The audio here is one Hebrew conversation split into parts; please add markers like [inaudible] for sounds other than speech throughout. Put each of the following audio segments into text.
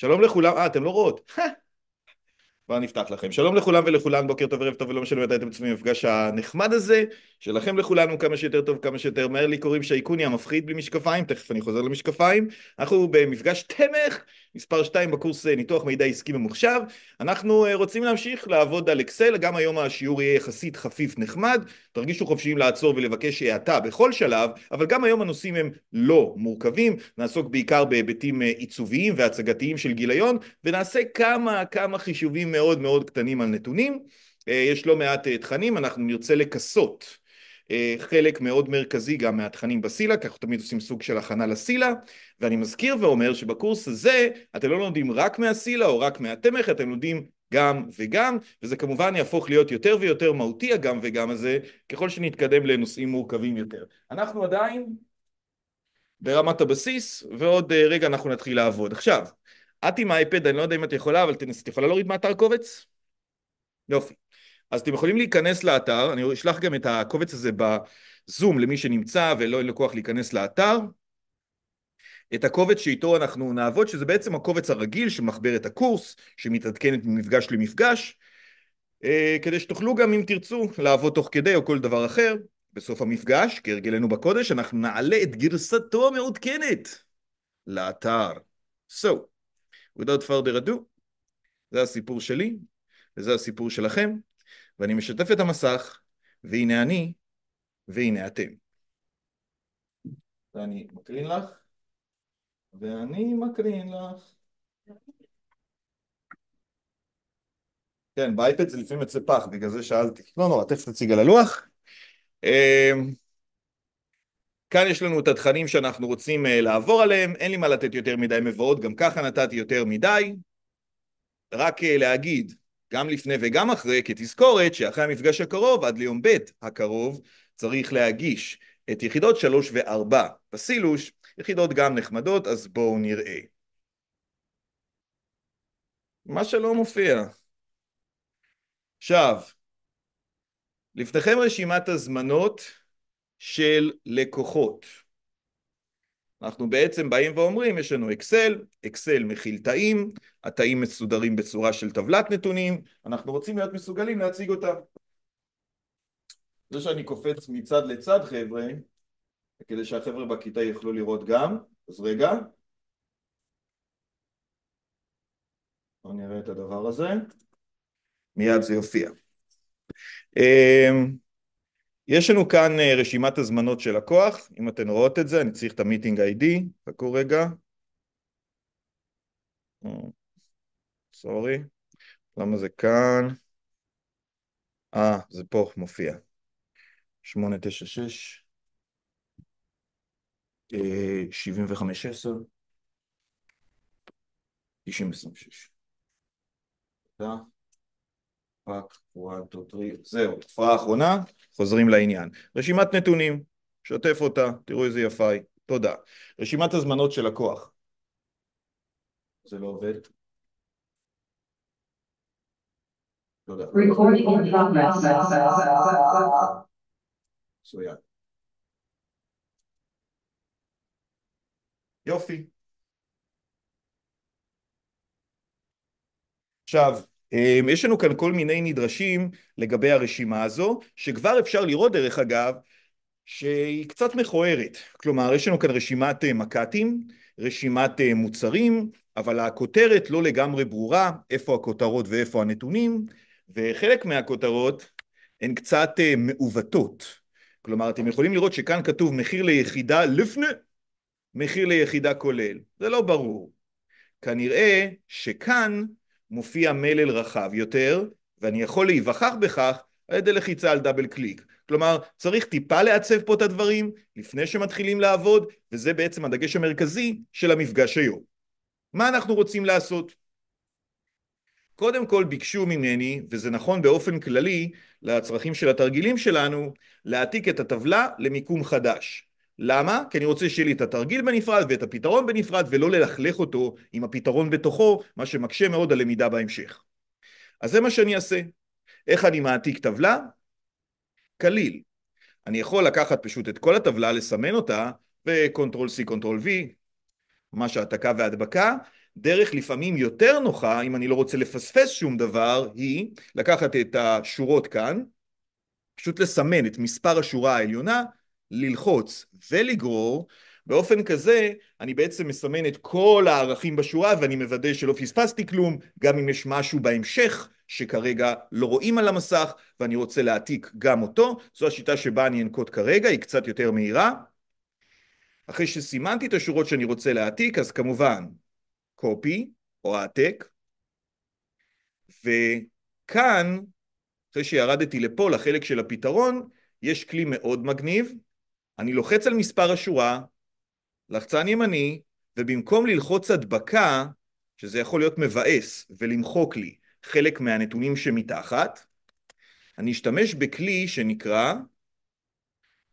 שלום לכולם, אה, אתם לא רואות. [laughs] כבר נפתח לכם. שלום לכולם ולכולן, בוקר טוב, ערב טוב, ולא משנה מתי אתם צפויים במפגש הנחמד הזה, שלכם לכולנו כמה שיותר טוב, כמה שיותר מהר. לי קוראים שייקוני המפחיד בלי משקפיים, תכף אני חוזר למשקפיים. אנחנו במפגש תמך, מספר 2 בקורס אה, ניתוח מידע עסקי ממוחשב. אנחנו אה, רוצים להמשיך לעבוד על אקסל, גם היום השיעור יהיה יחסית חפיף נחמד. תרגישו חופשיים לעצור ולבקש אה, האטה בכל שלב, אבל גם היום הנושאים הם לא מורכבים. נעסוק בעיקר בהיבטים עיצוביים והצגתיים של גיליון, ונעשה כמה כמה חישובים מאוד מאוד קטנים על נתונים, אה, יש לא מעט אה, תכנים, אנחנו נרצה לכסות אה, חלק מאוד מרכזי גם מהתכנים בסילה, כי אנחנו תמיד עושים סוג של הכנה לסילה, ואני מזכיר ואומר שבקורס הזה אתם לא לומדים רק מהסילה או רק מהתמך, אתם לומדים גם וגם, וזה כמובן יהפוך להיות יותר ויותר מהותי הגם וגם הזה, ככל שנתקדם לנושאים מורכבים יותר. אנחנו עדיין ברמת הבסיס, ועוד רגע אנחנו נתחיל לעבוד. עכשיו, את עם האייפד, אני לא יודע אם את יכולה, אבל תנסי, את יכולה להוריד מאתר קובץ? יופי. אז אתם יכולים להיכנס לאתר, אני אשלח גם את הקובץ הזה בזום למי שנמצא ולא אין לו כוח להיכנס לאתר. את הקובץ שאיתו אנחנו נעבוד, שזה בעצם הקובץ הרגיל שמחבר את הקורס, שמתעדכנת ממפגש למפגש, אה, כדי שתוכלו גם אם תרצו לעבוד תוך כדי או כל דבר אחר. בסוף המפגש, כהרגלנו בקודש, אנחנו נעלה את גרסתו המעודכנת לאתר. So, without further ado, זה הסיפור שלי, וזה הסיפור שלכם, ואני משתף את המסך, והנה אני, והנה אתם. ואני מקרין לך, ואני מקרין לך. כן, באייפד זה לפעמים יוצא פח, בגלל זה שאלתי. לא נורא, לא, תכף תציג על הלוח. אמ, כאן יש לנו את התכנים שאנחנו רוצים אה, לעבור עליהם, אין לי מה לתת יותר מדי מבואות, גם ככה נתתי יותר מדי. רק אה, להגיד, גם לפני וגם אחרי, כתזכורת שאחרי המפגש הקרוב, עד ליום ב' הקרוב, צריך להגיש את יחידות 3 ו-4 בסילוש, יחידות גם נחמדות, אז בואו נראה. מה שלא מופיע. עכשיו, לפניכם רשימת הזמנות של לקוחות. אנחנו בעצם באים ואומרים, יש לנו אקסל, אקסל מכיל תאים, התאים מסודרים בצורה של טבלת נתונים, אנחנו רוצים להיות מסוגלים להציג אותם. זה שאני קופץ מצד לצד חבר'ה, כדי שהחבר'ה בכיתה יוכלו לראות גם, אז רגע. בואו נראה את הדבר הזה. מיד זה יופיע. אמ, יש לנו כאן אה, רשימת הזמנות של לקוח, אם אתן רואות את זה, אני צריך את המיטינג איי-די, חכו רגע. אה, סורי, למה זה כאן? אה, זה פה מופיע. 896, 7510, 9026. תודה. זהו, תופעה אחרונה, חוזרים לעניין. רשימת נתונים, שתף אותה, תראו איזה יפה היא, תודה. רשימת הזמנות של לקוח. זה לא עובד. תודה. יופי. עכשיו, אמ, יש לנו כאן כל מיני נדרשים לגבי הרשימה הזו, שכבר אפשר לראות דרך אגב שהיא קצת מכוערת. כלומר, יש לנו כאן רשימת אה, מק"טים, רשימת אה, מוצרים, אבל הכותרת לא לגמרי ברורה, איפה הכותרות ואיפה הנתונים, וחלק מהכותרות הן קצת אה, מעוותות. כלומר, אתם יכולים לראות שכאן כתוב מחיר ליחידה לפני מחיר ליחידה כולל. זה לא ברור. כנראה שכאן מופיע מלל רחב יותר, ואני יכול להיווכח בכך על ידי לחיצה על דאבל קליק. כלומר, צריך טיפה לעצב פה את הדברים לפני שמתחילים לעבוד, וזה בעצם הדגש המרכזי של המפגש היום. מה אנחנו רוצים לעשות? קודם כל ביקשו ממני, וזה נכון באופן כללי לצרכים של התרגילים שלנו, להעתיק את הטבלה למיקום חדש. למה? כי אני רוצה שיהיה לי את התרגיל בנפרד ואת הפתרון בנפרד ולא ללכלך אותו עם הפתרון בתוכו, מה שמקשה מאוד על למידה בהמשך. אז זה מה שאני אעשה. איך אני מעתיק טבלה? קליל. אני יכול לקחת פשוט את כל הטבלה, לסמן אותה, ו ctrl C, ctrl V, מה שהעתקה והדבקה. דרך לפעמים יותר נוחה, אם אני לא רוצה לפספס שום דבר, היא לקחת את השורות כאן, פשוט לסמן את מספר השורה העליונה, ללחוץ ולגרור, באופן כזה אני בעצם מסמן את כל הערכים בשורה ואני מוודא שלא פספסתי כלום, גם אם יש משהו בהמשך שכרגע לא רואים על המסך ואני רוצה להעתיק גם אותו, זו השיטה שבה אני אנקוט כרגע, היא קצת יותר מהירה. אחרי שסימנתי את השורות שאני רוצה להעתיק, אז כמובן קופי או העתק, וכאן, אחרי שירדתי לפה לחלק של הפתרון, יש כלי מאוד מגניב, אני לוחץ על מספר השורה, לחצן ימני, ובמקום ללחוץ הדבקה, שזה יכול להיות מבאס ולמחוק לי חלק מהנתונים שמתחת, אני אשתמש בכלי שנקרא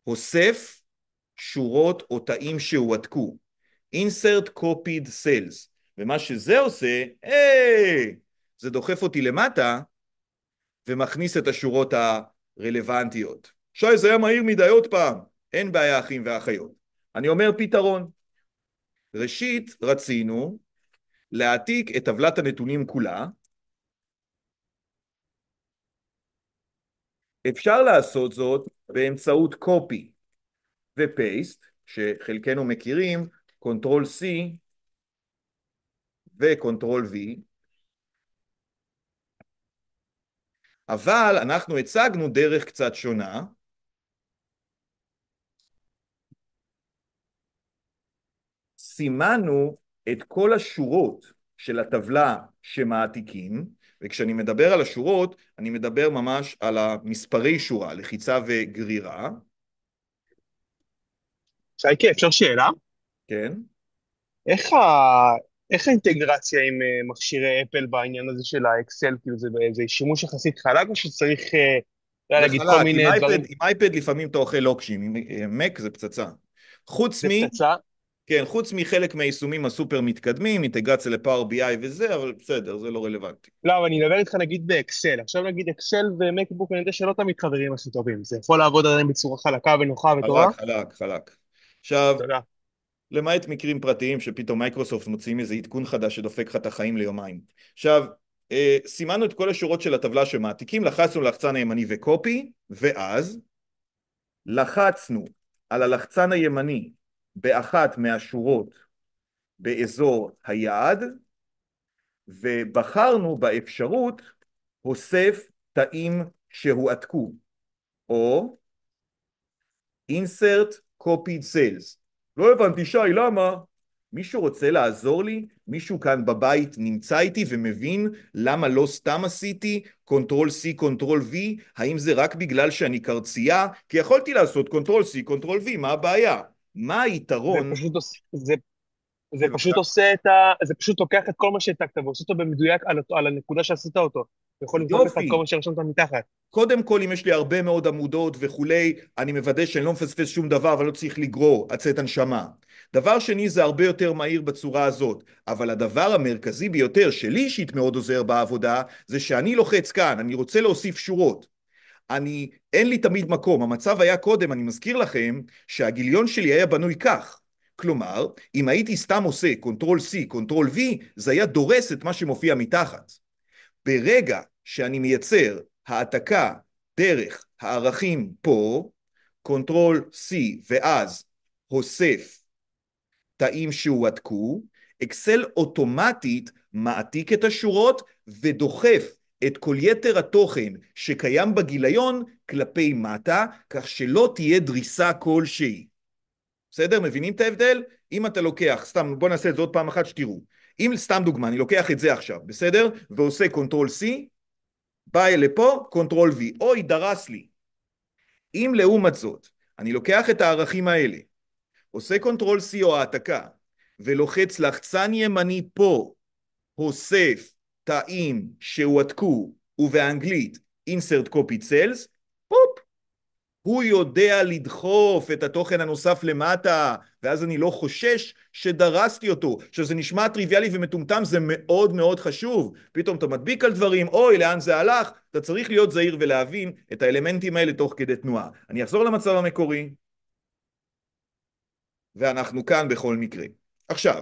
הוסף שורות או תאים שהועתקו, insert copied cells, ומה שזה עושה, היי, זה דוחף אותי למטה ומכניס את השורות הרלוונטיות. שי, זה היה מהיר מדי עוד פעם. אין בעיה אחים ואחיות. אני אומר פתרון. ראשית, רצינו להעתיק את טבלת הנתונים כולה. אפשר לעשות זאת באמצעות copy ו-paste, שחלקנו מכירים, Ctrl-C ו-Ctrl-V, אבל אנחנו הצגנו דרך קצת שונה, סימנו את כל השורות של הטבלה שמעתיקים, וכשאני מדבר על השורות, אני מדבר ממש על המספרי שורה, לחיצה וגרירה. שייקה, אפשר שאלה? כן. איך, ה... איך האינטגרציה עם אה, מכשירי אפל בעניין הזה של האקסל, כאילו זה, זה שימוש יחסית חלק או שצריך אה, להגיד כל מיני דברים? עם אייפד לפעמים אתה אוכל לוקשים, עם מק אה, זה פצצה. חוץ זה מ... פצצה? כן, חוץ מחלק מהיישומים הסופר מתקדמים, אינטגרציה לפאור בי-איי וזה, אבל בסדר, זה לא רלוונטי. לא, אבל אני אדבר איתך נגיד באקסל. עכשיו נגיד אקסל ומקבוק, אני יודע שלא תמיד חברים הכי טובים. זה יכול לעבוד עליהם בצורה חלקה ונוחה וטובה. חלק, חלק, חלק. עכשיו, למעט מקרים פרטיים שפתאום מייקרוסופט מוציאים איזה עדכון חדש שדופק לך את החיים ליומיים. עכשיו, אה, סימנו את כל השורות של הטבלה שמעתיקים, לחצנו לחצן הימני וקופי, ואז לחצנו על הלחצן הימני באחת מהשורות באזור היעד, ובחרנו באפשרות הוסף תאים שהועתקו, או insert copied cells. לא הבנתי, שי, למה? מישהו רוצה לעזור לי? מישהו כאן בבית נמצא איתי ומבין למה לא סתם עשיתי קונטרול c קונטרול v האם זה רק בגלל שאני קרצייה? כי יכולתי לעשות קונטרול c קונטרול v מה הבעיה? מה היתרון... זה פשוט עושה, זה, פשוט עושה את ה... זה פשוט לוקח את כל מה שהעתקת ועושה אותו במדויק על, על הנקודה שעשית אותו. יכול לבדוק לך כל מה שרשמת מתחת. קודם כל, אם יש לי הרבה מאוד עמודות וכולי, אני מוודא שאני לא מפספס שום דבר, אבל לא צריך לגרור לצאת הנשמה. דבר שני, זה הרבה יותר מהיר בצורה הזאת. אבל הדבר המרכזי ביותר, שלי אישית מאוד עוזר בעבודה, זה שאני לוחץ כאן, אני רוצה להוסיף שורות. אני, אין לי תמיד מקום. המצב היה קודם, אני מזכיר לכם, שהגיליון שלי היה בנוי כך. כלומר, אם הייתי סתם עושה קונטרול C, קונטרול V, זה היה דורס את מה שמופיע מתחת. ברגע שאני מייצר העתקה דרך הערכים פה, קונטרול C, ואז הוסף תאים שהועתקו, אקסל אוטומטית מעתיק את השורות ודוחף את כל יתר התוכן שקיים בגיליון כלפי מטה, כך שלא תהיה דריסה כלשהי. בסדר? מבינים את ההבדל? אם אתה לוקח, סתם, בוא נעשה את זה עוד פעם אחת שתראו. אם סתם דוגמה, אני לוקח את זה עכשיו, בסדר? ועושה קונטרול C, בא לפה, קונטרול V. אוי, דרס לי. אם לעומת זאת, אני לוקח את הערכים האלה, עושה קונטרול C או העתקה, ולוחץ לחצן ימני פה, הוסף תאים שהועתקו ובאנגלית insert copy cells, פופ. הוא יודע לדחוף את התוכן הנוסף למטה, ואז אני לא חושש שדרסתי אותו. עכשיו, זה נשמע טריוויאלי ומטומטם, זה מאוד מאוד חשוב. פתאום אתה מדביק על דברים, אוי, לאן זה הלך? אתה צריך להיות זהיר ולהבין את האלמנטים האלה תוך כדי תנועה. אני אחזור למצב המקורי, ואנחנו כאן בכל מקרה. עכשיו,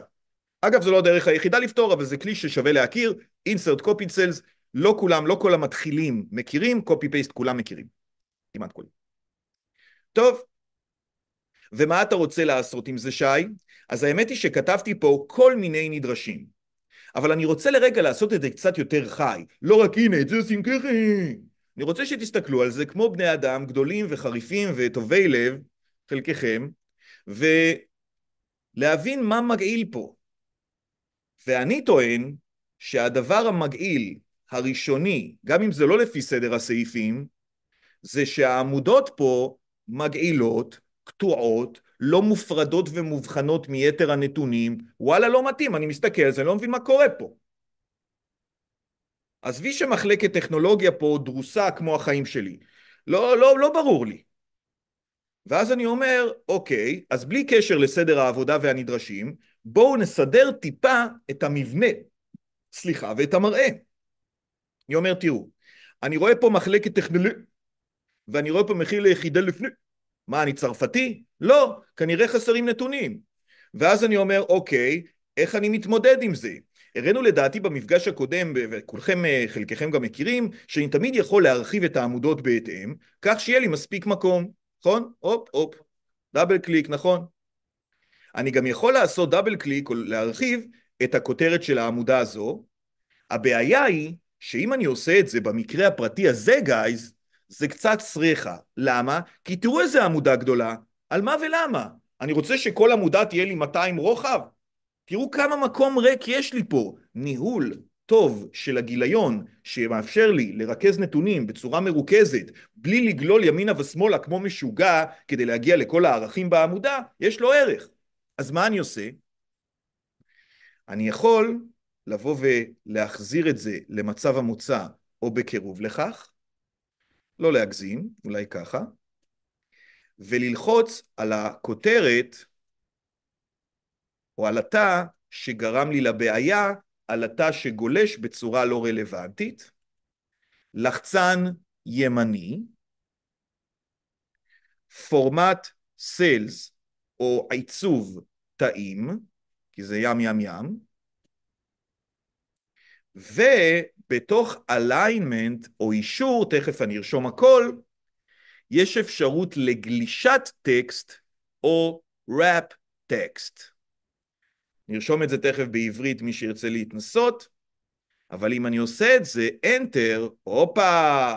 אגב, זו לא הדרך היחידה לפתור, אבל זה כלי ששווה להכיר, insert copy cells, לא כולם, לא כל המתחילים מכירים, copy paste כולם מכירים, כמעט כולם. טוב, ומה אתה רוצה לעשות עם זה, שי? אז האמת היא שכתבתי פה כל מיני נדרשים, אבל אני רוצה לרגע לעשות את זה קצת יותר חי, לא רק הנה, את זה עושים ככה. אני רוצה שתסתכלו על זה כמו בני אדם גדולים וחריפים וטובי לב, חלקכם, ולהבין מה מגעיל פה. ואני טוען שהדבר המגעיל הראשוני, גם אם זה לא לפי סדר הסעיפים, זה שהעמודות פה מגעילות, קטועות, לא מופרדות ומובחנות מיתר הנתונים, וואלה לא מתאים, אני מסתכל על זה, אני לא מבין מה קורה פה. עזבי שמחלקת טכנולוגיה פה דרוסה כמו החיים שלי. לא, לא, לא ברור לי. ואז אני אומר, אוקיי, אז בלי קשר לסדר העבודה והנדרשים, בואו נסדר טיפה את המבנה, סליחה, ואת המראה. אני אומר, תראו, אני רואה פה מחלקת טכנולוגיה, ואני רואה פה מחיר ליחידה לפני. מה, אני צרפתי? לא, כנראה חסרים נתונים. ואז אני אומר, אוקיי, איך אני מתמודד עם זה? הראינו לדעתי במפגש הקודם, וכולכם, אה, חלקכם גם מכירים, שאני תמיד יכול להרחיב את העמודות בהתאם, כך שיהיה לי מספיק מקום, נכון? הופ, הופ, דאבל קליק, נכון? אני גם יכול לעשות דאבל קליק או להרחיב את הכותרת של העמודה הזו. הבעיה היא שאם אני עושה את זה במקרה הפרטי הזה, גייז, זה קצת סריחה. למה? כי תראו איזה עמודה גדולה. על מה ולמה? אני רוצה שכל עמודה תהיה לי 200 רוחב? תראו כמה מקום ריק יש לי פה. ניהול טוב של הגיליון, שמאפשר לי לרכז נתונים בצורה מרוכזת, בלי לגלול ימינה ושמאלה כמו משוגע, כדי להגיע לכל הערכים בעמודה, יש לו ערך. אז מה אני עושה? אני יכול לבוא ולהחזיר את זה למצב המוצא או בקירוב לכך, לא להגזים, אולי ככה, וללחוץ על הכותרת או על התא שגרם לי לבעיה, על התא שגולש בצורה לא רלוונטית, לחצן ימני, פורמט סיילס או עיצוב טעים, כי זה ים ים ים, ובתוך alignment או אישור, תכף אני ארשום הכל, יש אפשרות לגלישת טקסט או ראפ טקסט. נרשום את זה תכף בעברית, מי שירצה להתנסות, אבל אם אני עושה את זה, Enter, הופה!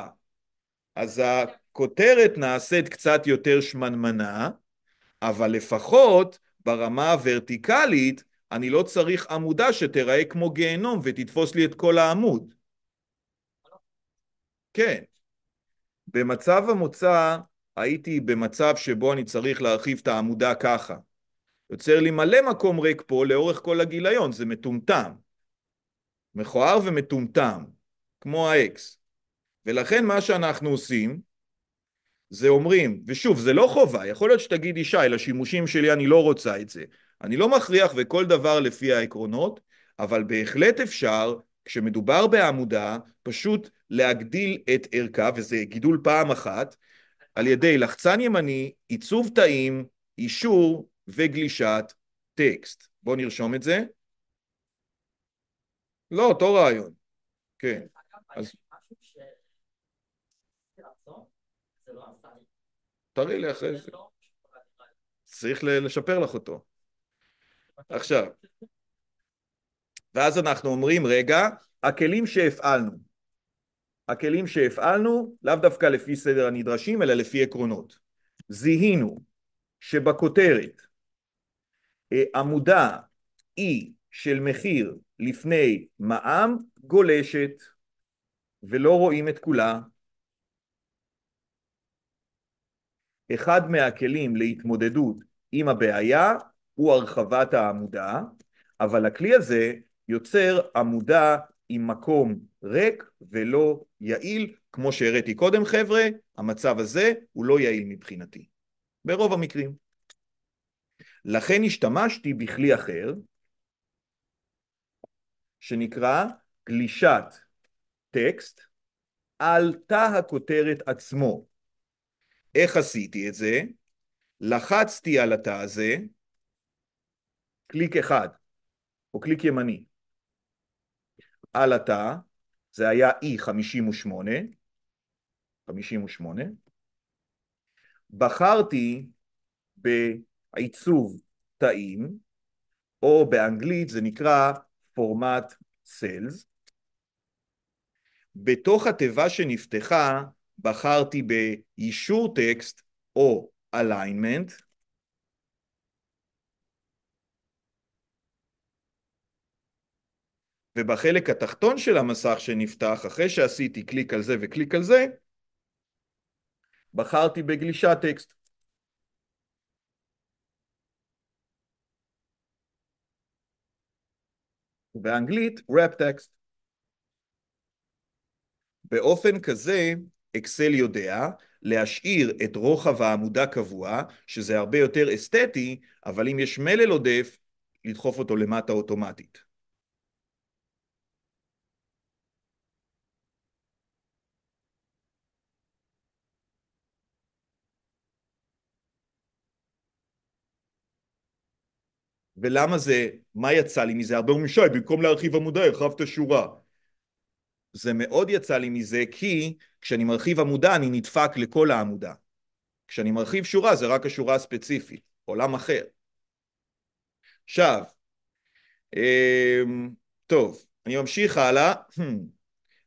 אז הכותרת נעשית קצת יותר שמנמנה, אבל לפחות ברמה הוורטיקלית, אני לא צריך עמודה שתיראה כמו גיהנום ותתפוס לי את כל העמוד. כן. במצב המוצא הייתי במצב שבו אני צריך להרחיב את העמודה ככה. יוצר לי מלא מקום ריק פה לאורך כל הגיליון, זה מטומטם. מכוער ומטומטם, כמו האקס. ולכן מה שאנחנו עושים, זה אומרים, ושוב, זה לא חובה, יכול להיות שתגידי, שי, לשימושים שלי אני לא רוצה את זה. אני לא מכריח וכל דבר לפי העקרונות, אבל בהחלט אפשר, כשמדובר בעמודה, פשוט להגדיל את ערכה, וזה גידול פעם אחת, על ידי לחצן ימני, עיצוב תאים, אישור וגלישת טקסט. בואו נרשום את זה. לא, אותו רעיון. כן. אז... תראי לי אחרי זה. לא צריך לשפר לך אותו. עכשיו, ואז אנחנו אומרים, רגע, הכלים שהפעלנו, הכלים שהפעלנו, לאו דווקא לפי סדר הנדרשים, אלא לפי עקרונות. זיהינו שבכותרת אה, עמודה E של מחיר לפני מע"מ גולשת ולא רואים את כולה אחד מהכלים להתמודדות עם הבעיה הוא הרחבת העמודה, אבל הכלי הזה יוצר עמודה עם מקום ריק ולא יעיל, כמו שהראיתי קודם חבר'ה, המצב הזה הוא לא יעיל מבחינתי, ברוב המקרים. לכן השתמשתי בכלי אחר, שנקרא גלישת טקסט על תא הכותרת עצמו. איך עשיתי את זה? לחצתי על התא הזה, קליק אחד, או קליק ימני, על התא, זה היה E58, 58, בחרתי בעיצוב תאים, או באנגלית זה נקרא פורמט סלס, בתוך התיבה שנפתחה בחרתי באישור טקסט או alignment, ובחלק התחתון של המסך שנפתח, אחרי שעשיתי קליק על זה וקליק על זה, בחרתי בגלישת טקסט. באנגלית, wrap text. באופן כזה, אקסל יודע להשאיר את רוחב העמודה קבוע, שזה הרבה יותר אסתטי, אבל אם יש מלל עודף, לדחוף אותו למטה אוטומטית. ולמה זה, מה יצא לי מזה? הרבה אומרים שי, במקום להרחיב עמודה הרחבת שורה. זה מאוד יצא לי מזה, כי כשאני מרחיב עמודה אני נדפק לכל העמודה. כשאני מרחיב שורה זה רק השורה הספציפית, עולם אחר. עכשיו, אמ, טוב, אני ממשיך הלאה. Hmm,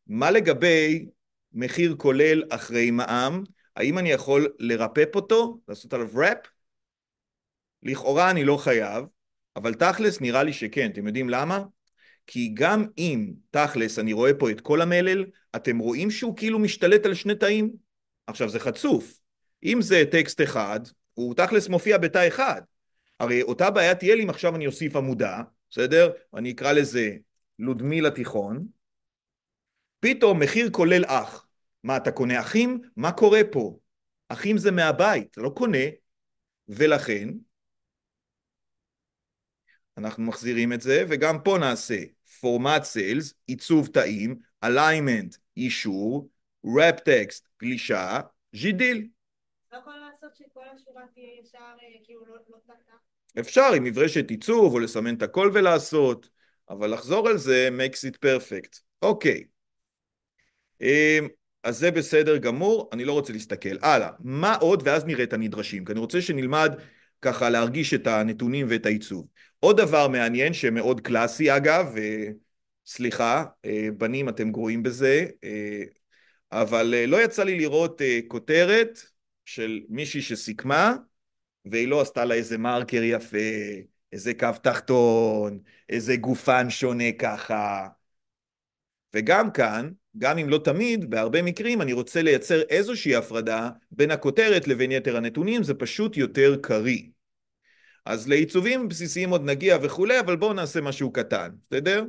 מה לגבי מחיר כולל אחרי מע"מ? האם אני יכול לרפפ אותו? לעשות עליו ראפ? לכאורה אני לא חייב, אבל תכלס נראה לי שכן. אתם יודעים למה? כי גם אם, תכלס, אני רואה פה את כל המלל, אתם רואים שהוא כאילו משתלט על שני תאים? עכשיו, זה חצוף. אם זה טקסט אחד, הוא תכלס מופיע בתא אחד. הרי אותה בעיה תהיה לי אם עכשיו אני אוסיף עמודה, בסדר? אני אקרא לזה לודמילה תיכון. פתאום מחיר כולל אח. מה, אתה קונה אחים? מה קורה פה? אחים זה מהבית, אתה לא קונה. ולכן, אנחנו מחזירים את זה, וגם פה נעשה פורמט סיילס, עיצוב תאים, אליימנט, אישור, ראפ טקסט, גלישה, ג'ידיל. לא יכול לעשות שכל השורה תהיה ישר, אה, כאילו לא, לא תקע? אפשר עם מברשת עיצוב או לסמן את הכל ולעשות, אבל לחזור על זה makes it perfect. אוקיי. אמ, אז זה בסדר גמור, אני לא רוצה להסתכל. הלאה, מה עוד ואז נראה את הנדרשים, כי אני רוצה שנלמד ככה להרגיש את הנתונים ואת העיצוב. עוד דבר מעניין שמאוד קלאסי אגב, אה, סליחה, אה, בנים אתם גרועים בזה, אה, אבל לא יצא לי לראות כותרת של מישהי שסיכמה והיא לא עשתה לה איזה מרקר יפה, איזה קו תחתון, איזה גופן שונה ככה. וגם כאן, גם אם לא תמיד, בהרבה מקרים אני רוצה לייצר איזושהי הפרדה בין הכותרת לבין יתר הנתונים, זה פשוט יותר קריא. אז לעיצובים בסיסיים עוד נגיע וכולי, אבל בואו נעשה משהו קטן, בסדר?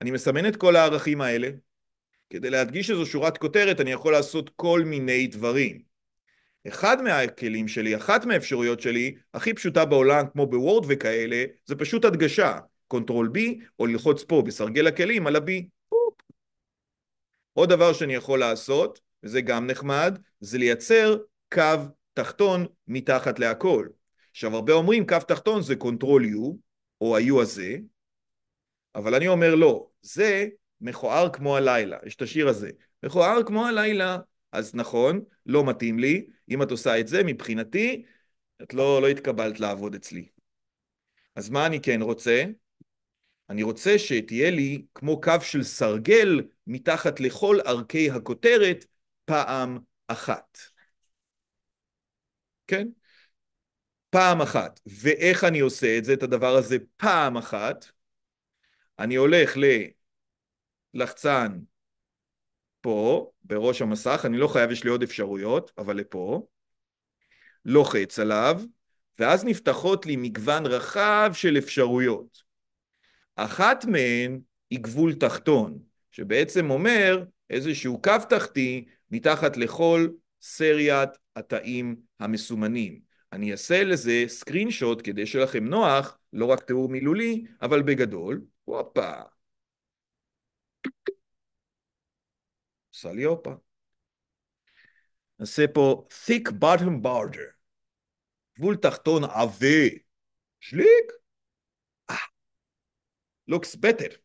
אני מסמן את כל הערכים האלה. כדי להדגיש איזו שורת כותרת אני יכול לעשות כל מיני דברים. אחד מהכלים שלי, אחת מהאפשרויות שלי, הכי פשוטה בעולם, כמו בוורד וכאלה, זה פשוט הדגשה, קונטרול B, או ללחוץ פה בסרגל הכלים על ה-B. עוד דבר שאני יכול לעשות, וזה גם נחמד, זה לייצר קו תחתון מתחת להכל. עכשיו הרבה אומרים קו תחתון זה קונטרול U, או ה-U הזה, אבל אני אומר לא, זה מכוער כמו הלילה, יש את השיר הזה, מכוער כמו הלילה, אז נכון, לא מתאים לי, אם את עושה את זה, מבחינתי, את לא, לא התקבלת לעבוד אצלי. אז מה אני כן רוצה? אני רוצה שתהיה לי כמו קו של סרגל מתחת לכל ערכי הכותרת פעם אחת. כן? פעם אחת. ואיך אני עושה את זה, את הדבר הזה פעם אחת? אני הולך ללחצן פה, בראש המסך, אני לא חייב, יש לי עוד אפשרויות, אבל לפה, לוחץ עליו, ואז נפתחות לי מגוון רחב של אפשרויות. אחת מהן היא גבול תחתון. שבעצם אומר איזשהו קו תחתי מתחת לכל סריית התאים המסומנים. אני אעשה לזה סקרין שוט כדי שיהיה לכם נוח, לא רק תיאור מילולי, אבל בגדול, הופה. עשה לי הופה. נעשה פה thick bottom border, גבול תחתון עבה, שליק, אה, looks better.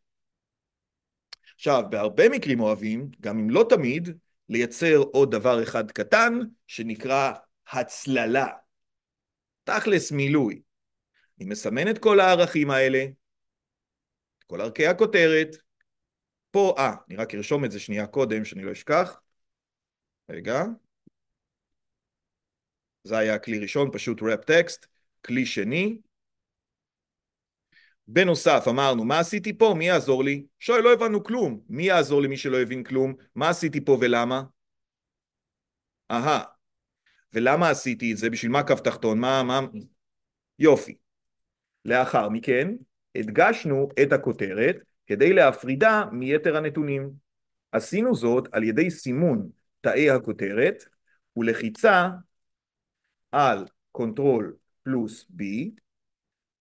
עכשיו, בהרבה מקרים אוהבים, גם אם לא תמיד, לייצר עוד דבר אחד קטן, שנקרא הצללה. תכלס מילוי. אני מסמן את כל הערכים האלה, את כל ערכי הכותרת. פה, אה, אני רק ארשום את זה שנייה קודם, שאני לא אשכח. רגע. זה היה כלי ראשון, פשוט ראפ טקסט. כלי שני, בנוסף, אמרנו, מה עשיתי פה? מי יעזור לי? שואל, לא הבנו כלום. מי יעזור לי מי שלא הבין כלום? מה עשיתי פה ולמה? אהה. ולמה עשיתי את זה? בשביל מה קו תחתון? מה, מה... יופי. לאחר מכן, הדגשנו את הכותרת כדי להפרידה מיתר הנתונים. עשינו זאת על ידי סימון תאי הכותרת ולחיצה על קונטרול פלוס B,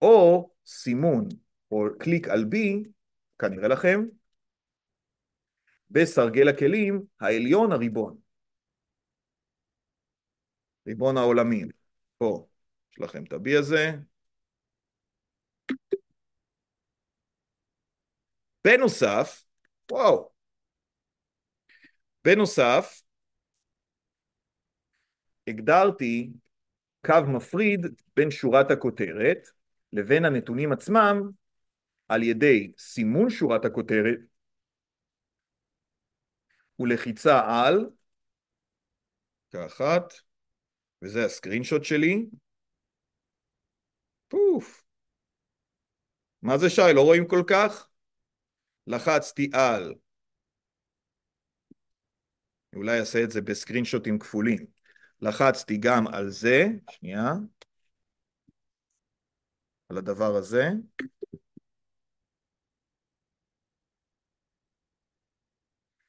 או סימון או קליק על B, כנראה לכם, בסרגל הכלים העליון הריבון. ריבון העולמים. פה, יש לכם את ה-B הזה. בנוסף, וואו, בנוסף, הגדרתי קו מפריד בין שורת הכותרת לבין הנתונים עצמם על ידי סימון שורת הכותרת ולחיצה על, כאחת, וזה הסקרינשוט שלי, פוף. מה זה שי, לא רואים כל כך? לחצתי על. אולי אעשה את זה בסקרינשוטים כפולים. לחצתי גם על זה, שנייה, על הדבר הזה.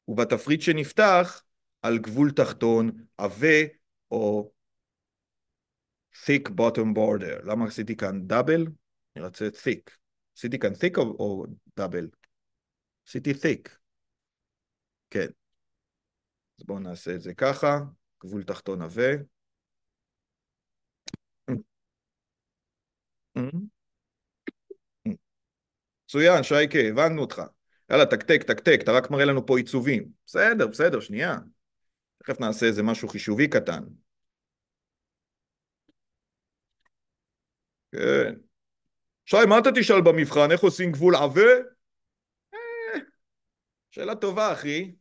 ובתפריט שנפתח, על גבול תחתון עבה או thick bottom border. למה עשיתי כאן דאבל? אני רוצה thick. עשיתי כאן thick או דאבל? עשיתי thick. כן. אז בואו נעשה את זה ככה, גבול תחתון עבה. Mm-hmm. Mm-hmm. מצוין, שייקה, הבנו אותך. יאללה, תקתק, תקתק, אתה רק מראה לנו פה עיצובים. בסדר, בסדר, שנייה. תכף נעשה איזה משהו חישובי קטן. כן. שי, מה אתה תשאל במבחן? איך עושים גבול עבה? אה, שאלה טובה, אחי.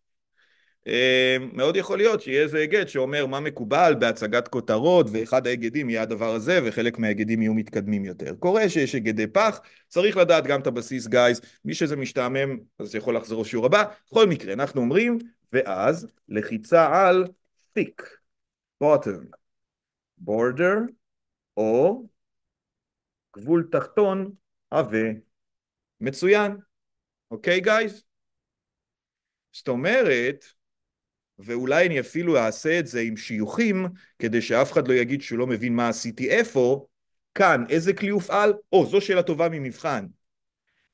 אה, מאוד יכול להיות שיהיה איזה היגד שאומר מה מקובל בהצגת כותרות ואחד ההיגדים יהיה הדבר הזה וחלק מההיגדים יהיו מתקדמים יותר. קורה שיש היגדי פח, צריך לדעת גם את הבסיס גייז, מי שזה משתעמם אז יכול לחזור לשיעור הבא. בכל מקרה אנחנו אומרים ואז לחיצה על thick, bottom, border או גבול תחתון עבה. מצוין, אוקיי גייז? זאת אומרת ואולי אני אפילו אעשה את זה עם שיוכים, כדי שאף אחד לא יגיד שהוא לא מבין מה עשיתי איפה, כאן, איזה כלי הופעל? או, זו שאלה טובה ממבחן.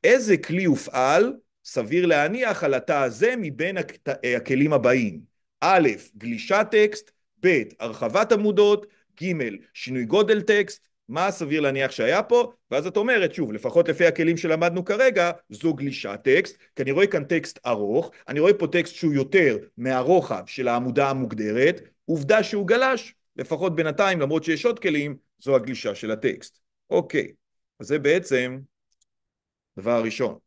איזה כלי הופעל, סביר להניח, על התא הזה מבין אה, הכלים הבאים? א', גלישת טקסט, ב', הרחבת עמודות, ג', שינוי גודל טקסט, מה סביר להניח שהיה פה, ואז את אומרת, שוב, לפחות לפי הכלים שלמדנו כרגע, זו גלישה טקסט, כי אני רואה כאן טקסט ארוך, אני רואה פה טקסט שהוא יותר מהרוחב של העמודה המוגדרת, עובדה שהוא גלש, לפחות בינתיים, למרות שיש עוד כלים, זו הגלישה של הטקסט. אוקיי, אז זה בעצם דבר ראשון.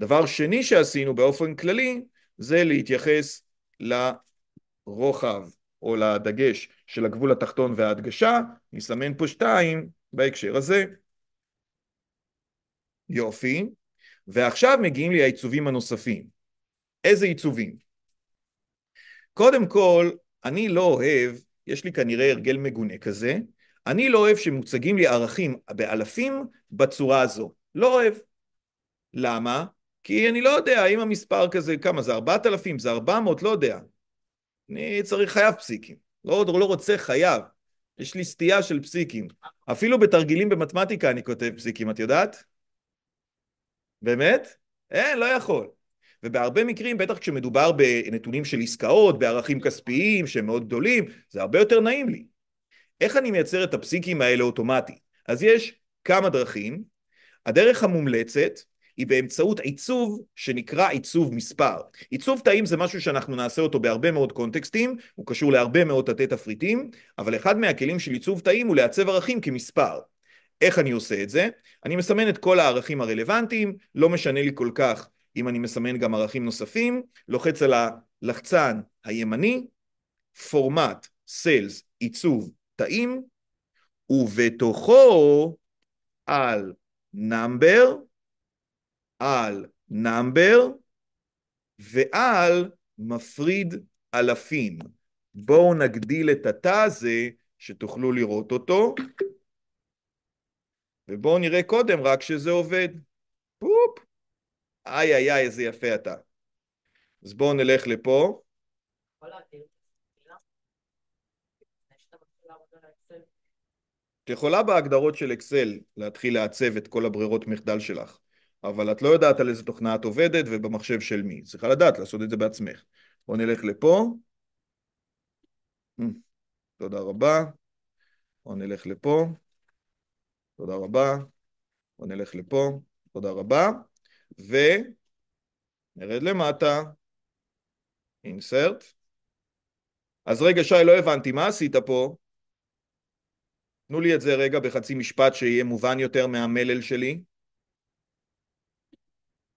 דבר שני שעשינו באופן כללי, זה להתייחס לרוחב או לדגש של הגבול התחתון וההדגשה, נסמן פה שתיים בהקשר הזה. יופי. ועכשיו מגיעים לי העיצובים הנוספים. איזה עיצובים? קודם כל, אני לא אוהב, יש לי כנראה הרגל מגונה כזה, אני לא אוהב שמוצגים לי ערכים באלפים בצורה הזו. לא אוהב. למה? כי אני לא יודע, אם המספר כזה, כמה זה, 4,000, זה 400, לא יודע. אני צריך חייב פסיקים. לא, לא רוצה, חייב. יש לי סטייה של פסיקים. אפילו בתרגילים במתמטיקה אני כותב פסיקים, את יודעת? באמת? אין, לא יכול. ובהרבה מקרים, בטח כשמדובר בנתונים של עסקאות, בערכים כספיים שהם מאוד גדולים, זה הרבה יותר נעים לי. איך אני מייצר את הפסיקים האלה אוטומטי? אז יש כמה דרכים. הדרך המומלצת היא באמצעות עיצוב שנקרא עיצוב מספר. עיצוב תאים זה משהו שאנחנו נעשה אותו בהרבה מאוד קונטקסטים, הוא קשור להרבה מאוד תתי תפריטים, אבל אחד מהכלים של עיצוב תאים הוא לעצב ערכים כמספר. איך אני עושה את זה? אני מסמן את כל הערכים הרלוונטיים, לא משנה לי כל כך אם אני מסמן גם ערכים נוספים, לוחץ על הלחצן הימני, פורמט, סיילס, עיצוב, תאים, ובתוכו על נאמבר, על נאמבר ועל מפריד אלפים. בואו נגדיל את התא הזה שתוכלו לראות אותו, ובואו נראה קודם רק שזה עובד. פופ! איי איי איי, איזה יפה אתה. אז בואו נלך לפה. את יכולה בהגדרות של אקסל להתחיל לעצב את כל הברירות מחדל שלך. אבל את לא יודעת על איזה תוכנה את עובדת ובמחשב של מי. צריכה לדעת לעשות את זה בעצמך. בואו mm, נלך לפה. תודה רבה. בואו נלך לפה. תודה רבה. בואו נלך לפה. תודה רבה. ונרד למטה. אינסרט. אז רגע, שי, לא הבנתי, מה עשית פה? תנו לי את זה רגע בחצי משפט שיהיה מובן יותר מהמלל שלי.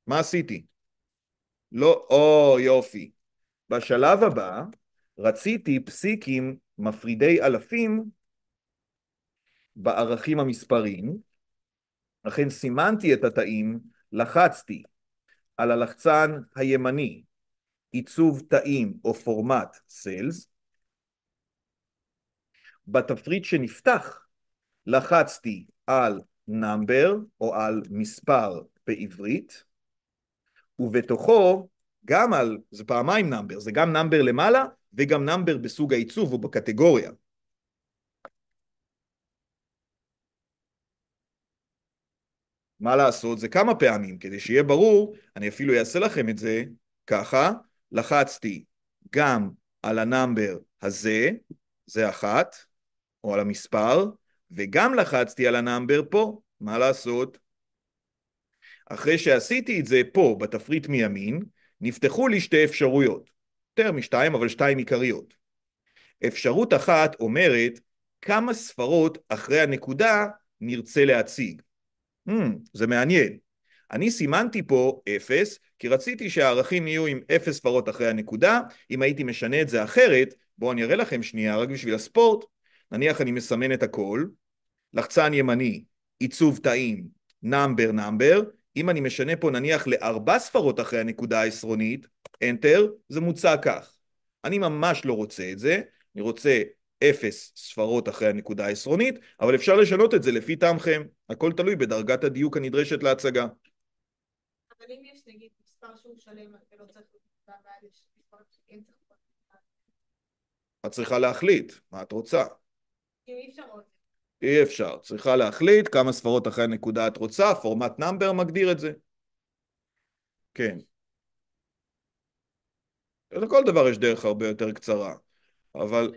מה עשיתי? לא, או יופי. בשלב הבא רציתי פסיקים מפרידי אלפים בערכים המספריים, לכן סימנתי את התאים, לחצתי על הלחצן הימני, עיצוב תאים או פורמט סלס, בתפריט שנפתח לחצתי על נאמבר או על מספר בעברית, ובתוכו גם על, זה פעמיים נאמבר, זה גם נאמבר למעלה וגם נאמבר בסוג העיצוב או בקטגוריה. מה לעשות? זה כמה פעמים, כדי שיהיה ברור, אני אפילו אעשה לכם את זה ככה, לחצתי גם על הנאמבר הזה, זה אחת, או על המספר, וגם לחצתי על הנאמבר פה, מה לעשות? אחרי שעשיתי את זה פה, בתפריט מימין, נפתחו לי שתי אפשרויות. יותר משתיים, אבל שתיים עיקריות. אפשרות אחת אומרת כמה ספרות אחרי הנקודה נרצה להציג. Hmm, זה מעניין. אני סימנתי פה 0, כי רציתי שהערכים יהיו עם 0 ספרות אחרי הנקודה. אם הייתי משנה את זה אחרת, בואו אני אראה לכם שנייה, רק בשביל הספורט. נניח אני מסמן את הכל, לחצן ימני, עיצוב תאים, נאמבר נאמבר, אם אני משנה פה נניח לארבע ספרות אחרי הנקודה העשרונית, Enter, זה מוצע כך. אני ממש לא רוצה את זה, אני רוצה אפס ספרות אחרי הנקודה העשרונית, אבל אפשר לשנות את זה לפי טעמכם, הכל תלוי בדרגת הדיוק הנדרשת להצגה. אבל אם יש נגיד מספר שהוא שלם ולא צריך לקבוע בעד יש מספר שכן צריך את צריכה להחליט מה את רוצה. כי אי אפשר עוד אי אפשר. צריכה להחליט כמה ספרות אחרי הנקודה את רוצה, פורמט נאמבר מגדיר את זה. כן. לכל דבר יש דרך הרבה יותר קצרה, אבל,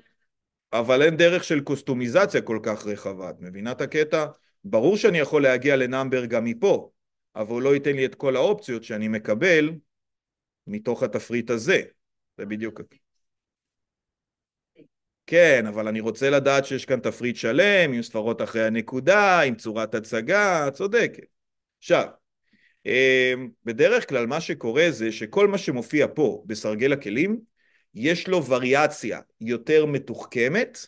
אבל אין דרך של קוסטומיזציה כל כך רחבה, את מבינה את הקטע? ברור שאני יכול להגיע לנאמבר גם מפה, אבל הוא לא ייתן לי את כל האופציות שאני מקבל מתוך התפריט הזה. זה בדיוק... הכי. כן, אבל אני רוצה לדעת שיש כאן תפריט שלם, עם ספרות אחרי הנקודה, עם צורת הצגה, צודקת. עכשיו, אמ, בדרך כלל מה שקורה זה שכל מה שמופיע פה בסרגל הכלים, יש לו וריאציה יותר מתוחכמת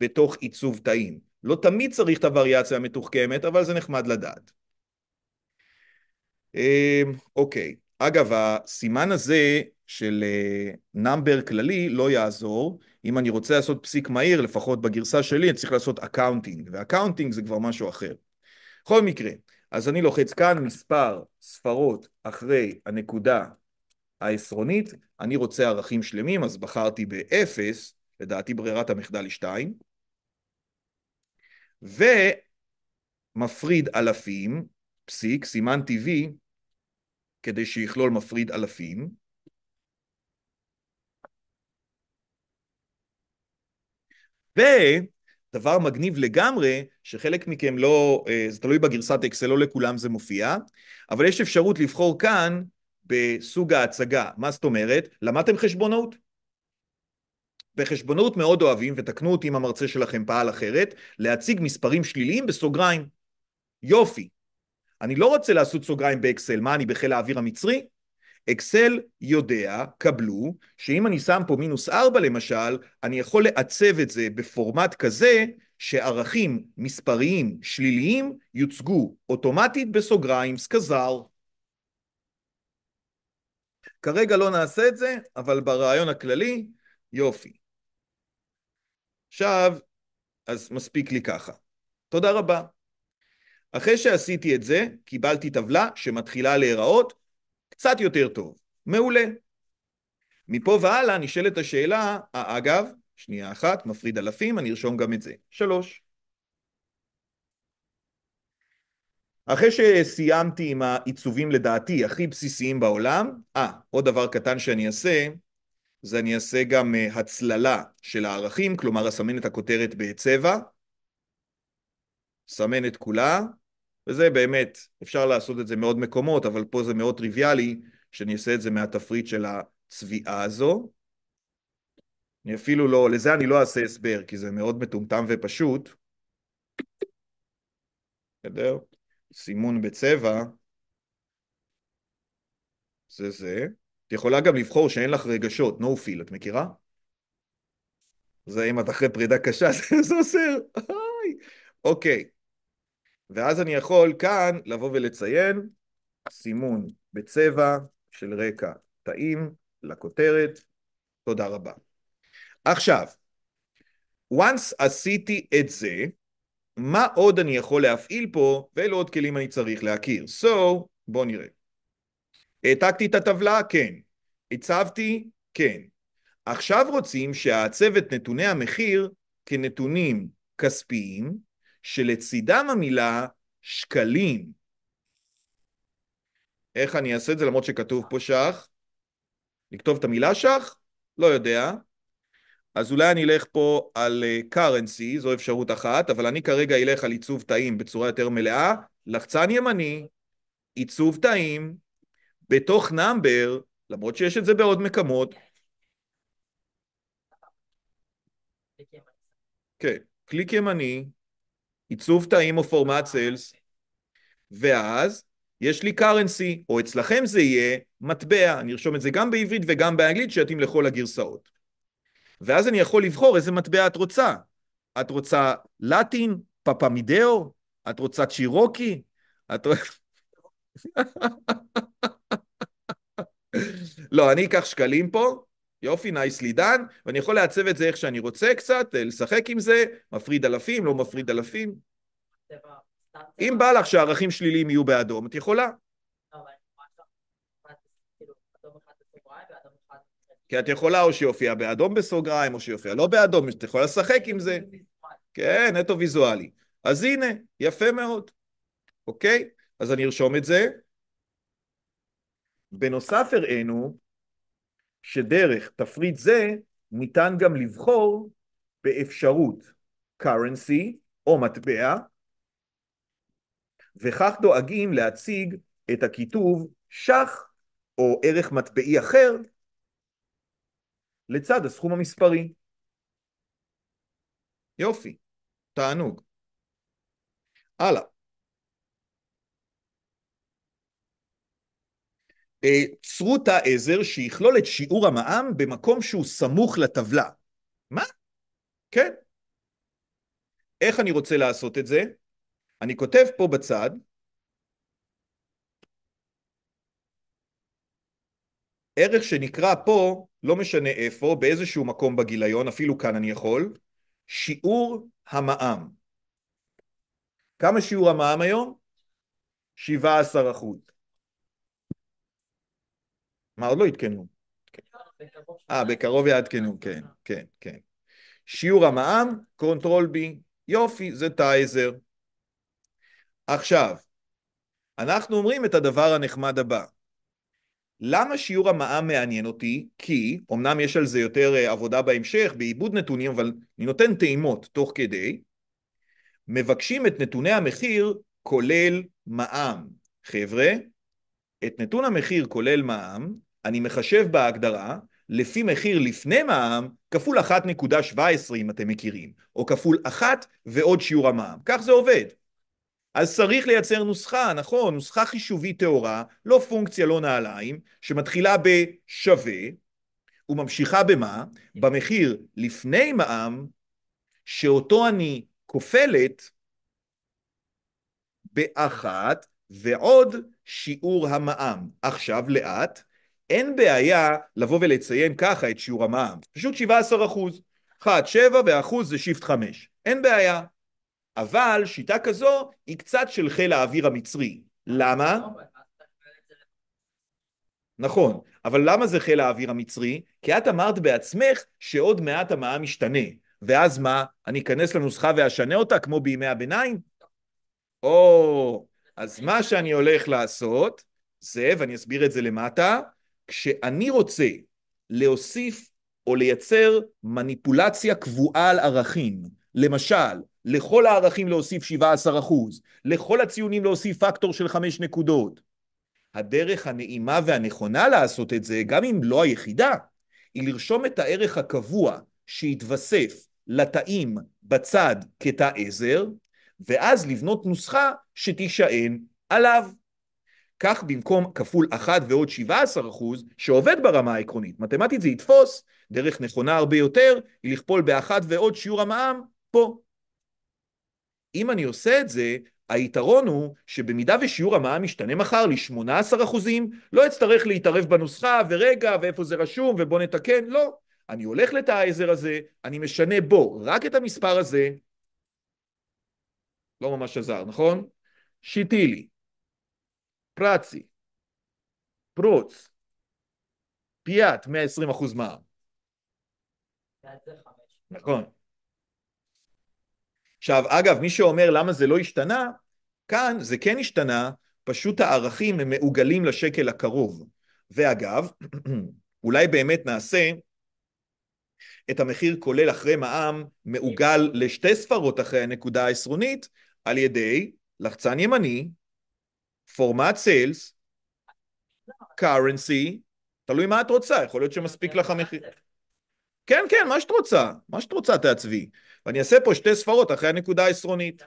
בתוך עיצוב תאים. לא תמיד צריך את הווריאציה המתוחכמת, אבל זה נחמד לדעת. אמ, אוקיי, אגב, הסימן הזה של אה, נאמבר כללי לא יעזור. אם אני רוצה לעשות פסיק מהיר, לפחות בגרסה שלי, אני צריך לעשות אקאונטינג, ואקאונטינג זה כבר משהו אחר. בכל מקרה, אז אני לוחץ כאן מספר ספרות אחרי הנקודה העשרונית, אני רוצה ערכים שלמים, אז בחרתי ב-0, לדעתי ברירת המחדל היא 2, ומפריד אלפים, פסיק, סימנתי V, כדי שיכלול מפריד אלפים, ודבר מגניב לגמרי, שחלק מכם לא, אה, זה תלוי בגרסת אקסל, לא לכולם זה מופיע, אבל יש אפשרות לבחור כאן בסוג ההצגה. מה זאת אומרת? למדתם חשבונאות? בחשבונאות מאוד אוהבים, ותקנו אותי אם המרצה שלכם פעל אחרת, להציג מספרים שליליים בסוגריים. יופי. אני לא רוצה לעשות סוגריים באקסל, מה, אני בחיל האוויר המצרי? אקסל יודע, קבלו, שאם אני שם פה מינוס 4 למשל, אני יכול לעצב את זה בפורמט כזה שערכים מספריים שליליים יוצגו אוטומטית בסוגריים סקזר. כרגע לא נעשה את זה, אבל ברעיון הכללי, יופי. עכשיו, אז מספיק לי ככה. תודה רבה. אחרי שעשיתי את זה, קיבלתי טבלה שמתחילה להיראות קצת יותר טוב. מעולה. מפה והלאה נשאלת השאלה, אגב, שנייה אחת, מפריד אלפים, אני ארשום גם את זה. שלוש. אחרי שסיימתי עם העיצובים לדעתי הכי בסיסיים בעולם, אה, עוד דבר קטן שאני אעשה, זה אני אעשה גם אה, הצללה של הערכים, כלומר אסמן את הכותרת בצבע, אסמן את כולה, וזה באמת, אפשר לעשות את זה מעוד מקומות, אבל פה זה מאוד טריוויאלי שאני אעשה את זה מהתפריט של הצביעה הזו. אני אפילו לא, לזה אני לא אעשה הסבר, כי זה מאוד מטומטם ופשוט. בסדר? סימון בצבע, זה זה. את יכולה גם לבחור שאין לך רגשות, no feel, את מכירה? זה אם את אחרי פרידה קשה, [laughs] זה עושה... אוקיי. ואז אני יכול כאן לבוא ולציין סימון בצבע של רקע טעים לכותרת. תודה רבה. עכשיו, once עשיתי את זה, מה עוד אני יכול להפעיל פה ואילו עוד כלים אני צריך להכיר. So, בואו נראה. העתקתי את הטבלה? כן. הצבתי? כן. עכשיו רוצים שהעצב את נתוני המחיר כנתונים כספיים שלצידם המילה שקלים. איך אני אעשה את זה למרות שכתוב פה שח? לכתוב את המילה שח? לא יודע. אז אולי אני אלך פה על אה, currency, זו אפשרות אחת, אבל אני כרגע אלך על עיצוב תאים בצורה יותר מלאה. לחצן ימני, עיצוב תאים, בתוך number, למרות שיש את זה בעוד מקומות. כן, קליק ימני, עיצוב תאים או פורמט סיילס, ואז יש לי currency, או אצלכם זה יהיה מטבע, אני ארשום את זה גם בעברית וגם באנגלית, שיתאים לכל הגרסאות. ואז אני יכול לבחור איזה מטבע את רוצה. את רוצה לטין, פפמידאו? את רוצה צ'ירוקי? את... רוצה... [laughs] לא, אני אקח שקלים פה, יופי, נייס לי דן, ואני יכול לעצב את זה איך שאני רוצה קצת, אה, לשחק עם זה, מפריד אלפים, לא מפריד אלפים. אם בא לך שהערכים שליליים יהיו באדום, את יכולה. כי את יכולה או שיופיע באדום בסוגריים, או שיופיע לא באדום, את יכולה לשחק עם זה. כן, נטו ויזואלי. אז הנה, יפה מאוד, אוקיי? אז אני ארשום את זה. בנוסף הראינו שדרך תפריט זה ניתן גם לבחור באפשרות currency או מטבע, וכך דואגים להציג את הכיתוב ש"ח או ערך מטבעי אחר לצד הסכום המספרי. יופי, תענוג. הלאה. אה, צרו תא עזר שיכלול את שיעור המע"מ במקום שהוא סמוך לטבלה. מה? כן. איך אני רוצה לעשות את זה? אני כותב פה בצד, ערך שנקרא פה, לא משנה איפה, באיזשהו מקום בגיליון, אפילו כאן אני יכול, שיעור המע"מ. כמה שיעור המע"מ היום? 17 אחוז. מה, עוד לא עדכנו? אה, בקרוב יעדכנו, כן, כן, כן. שיעור המע"מ, קונטרול בי, יופי, זה טייזר. עכשיו, אנחנו אומרים את הדבר הנחמד הבא. למה שיעור המע"מ מעניין אותי? כי, אמנם יש על זה יותר אה, עבודה בהמשך, בעיבוד נתונים, אבל אני נותן טעימות תוך כדי, מבקשים את נתוני המחיר כולל מע"מ. חבר'ה, את נתון המחיר כולל מע"מ אני מחשב בהגדרה לפי מחיר לפני מע"מ כפול 1.17 אם אתם מכירים, או כפול 1 ועוד שיעור המע"מ. כך זה עובד. אז צריך לייצר נוסחה, נכון, נוסחה חישובית טהורה, לא פונקציה, לא נעליים, שמתחילה בשווה וממשיכה במה? כן. במחיר לפני מע"מ, שאותו אני כופלת באחת ועוד שיעור המע"מ. עכשיו לאט, אין בעיה לבוא ולציין ככה את שיעור המע"מ, פשוט 17 אחוז, 1 7 ואחוז זה שיפט 5, אין בעיה. אבל שיטה כזו היא קצת של חיל האוויר המצרי, למה? נכון, אבל למה זה חיל האוויר המצרי? כי את אמרת בעצמך שעוד מעט המע"מ ישתנה, ואז מה, אני אכנס לנוסחה ואשנה אותה כמו בימי הביניים? או, אז מה שאני הולך לעשות, זה, ואני אסביר את זה למטה, כשאני רוצה להוסיף או לייצר מניפולציה קבועה על ערכים, למשל, לכל הערכים להוסיף 17%, לכל הציונים להוסיף פקטור של 5 נקודות. הדרך הנעימה והנכונה לעשות את זה, גם אם לא היחידה, היא לרשום את הערך הקבוע שהתווסף לתאים בצד כתא עזר, ואז לבנות נוסחה שתישען עליו. קח במקום כפול 1 ועוד 17 אחוז, שעובד ברמה העקרונית, מתמטית זה יתפוס, דרך נכונה הרבה יותר היא לכפול באחת ועוד שיעור המע"מ פה. אם אני עושה את זה, היתרון הוא שבמידה ושיעור המע"מ ישתנה מחר ל-18 אחוזים, לא אצטרך להתערב בנוסחה, ורגע, ואיפה זה רשום, ובוא נתקן, לא. אני הולך לתא הזה, אני משנה בו רק את המספר הזה. לא ממש עזר, נכון? שיטילי, פרצי, פרוץ, פיאט, 120 אחוז מע"מ. נכון. עכשיו, אגב, מי שאומר למה זה לא השתנה, כאן זה כן השתנה, פשוט הערכים הם מעוגלים לשקל הקרוב. ואגב, [clears throat] אולי באמת נעשה את המחיר כולל אחרי מע"מ מעוגל לשתי ספרות אחרי הנקודה העשרונית, על ידי לחצן ימני, פורמט סיילס, קרנסי, תלוי מה את רוצה, יכול להיות שמספיק כן, לך מחיר. כן, כן, מה שאת רוצה, מה שאת רוצה תעצבי. ואני אעשה פה שתי ספרות אחרי הנקודה העשרונית.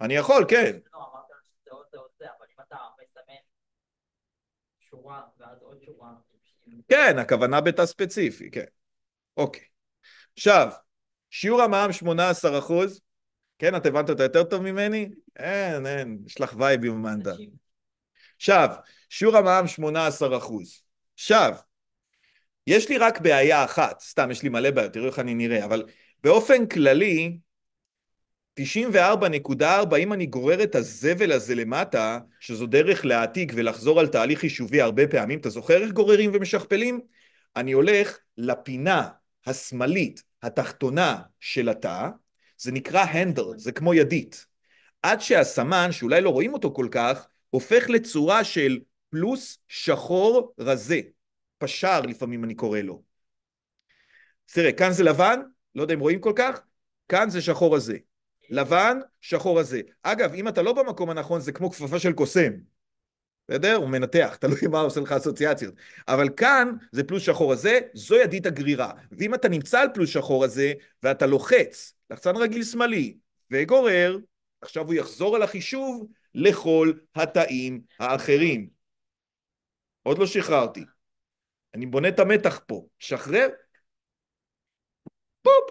אני יכול, כן. לא, כן, הכוונה בתא ספציפי, כן. אוקיי. עכשיו, שיעור המע"מ 18 אחוז, כן, את הבנת אותה יותר טוב ממני? אין, אין, יש לך וייב עם המנדה. עכשיו, שיעור המע"מ 18 אחוז. עכשיו, יש לי רק בעיה אחת, סתם, יש לי מלא בעיות, תראו איך אני נראה, אבל באופן כללי, 94.4, אם אני גורר את הזבל הזה למטה, שזו דרך להעתיק ולחזור על תהליך חישובי הרבה פעמים, אתה זוכר איך גוררים ומשכפלים? אני הולך לפינה השמאלית התחתונה של התא, זה נקרא הנדל, זה כמו ידית. עד שהסמן, שאולי לא רואים אותו כל כך, הופך לצורה של פלוס שחור רזה. פשר לפעמים אני קורא לו. תראה, כאן זה לבן, לא יודע אם רואים כל כך, כאן זה שחור רזה. לבן, שחור רזה. אגב, אם אתה לא במקום הנכון, זה כמו כפפה של קוסם. בסדר? הוא מנתח, תלוי מה עושה לך אסוציאציות. אבל כאן זה פלוס שחור הזה, זו ידית הגרירה. ואם אתה נמצא על פלוס שחור הזה, ואתה לוחץ לחצן רגיל שמאלי וגורר, עכשיו הוא יחזור על החישוב לכל התאים האחרים. עוד לא שחררתי. אני בונה את המתח פה. שחרר, פופ.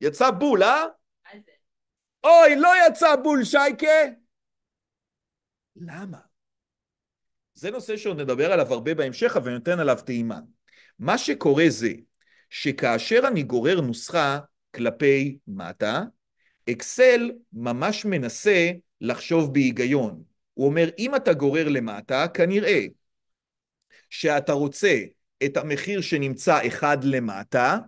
יצא בול, אה? אוי, לא יצא בול, שייקה! למה? זה נושא שעוד נדבר עליו הרבה בהמשך, אבל נותן עליו טעימה. מה שקורה זה שכאשר אני גורר נוסחה, כלפי מטה, אקסל ממש מנסה לחשוב בהיגיון. הוא אומר, אם אתה גורר למטה, כנראה שאתה רוצה את המחיר שנמצא אחד למטה,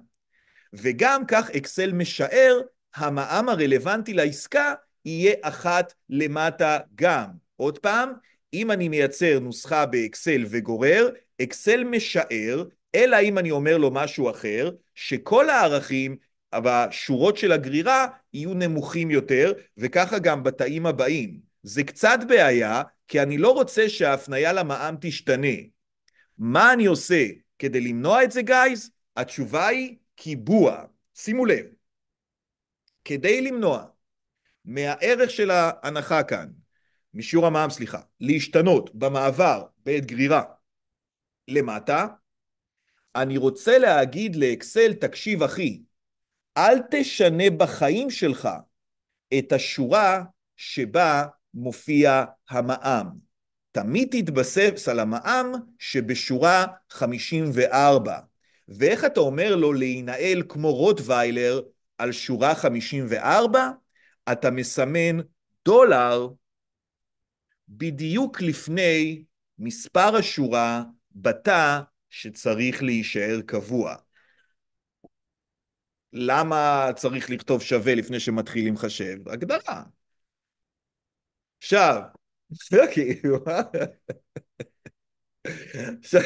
וגם כך אקסל משער, המע"מ הרלוונטי לעסקה יהיה אחת למטה גם. עוד פעם, אם אני מייצר נוסחה באקסל וגורר, אקסל משער, אלא אם אני אומר לו משהו אחר, שכל הערכים השורות של הגרירה יהיו נמוכים יותר, וככה גם בתאים הבאים. זה קצת בעיה, כי אני לא רוצה שההפניה למע"מ תשתנה. מה אני עושה כדי למנוע את זה, גייז? התשובה היא קיבוע. שימו לב, כדי למנוע מהערך של ההנחה כאן, משיעור המע"מ, סליחה, להשתנות במעבר בעת גרירה למטה, אני רוצה להגיד לאקסל, תקשיב אחי, אל תשנה בחיים שלך את השורה שבה מופיע המע"מ. תמיד תתבסס על המע"מ שבשורה 54. ואיך אתה אומר לו להינעל כמו רוטוויילר על שורה 54? אתה מסמן דולר בדיוק לפני מספר השורה בתא שצריך להישאר קבוע. למה צריך לכתוב שווה לפני שמתחילים חשב? הגדרה. עכשיו, [laughs] כאילו, אה? עכשיו...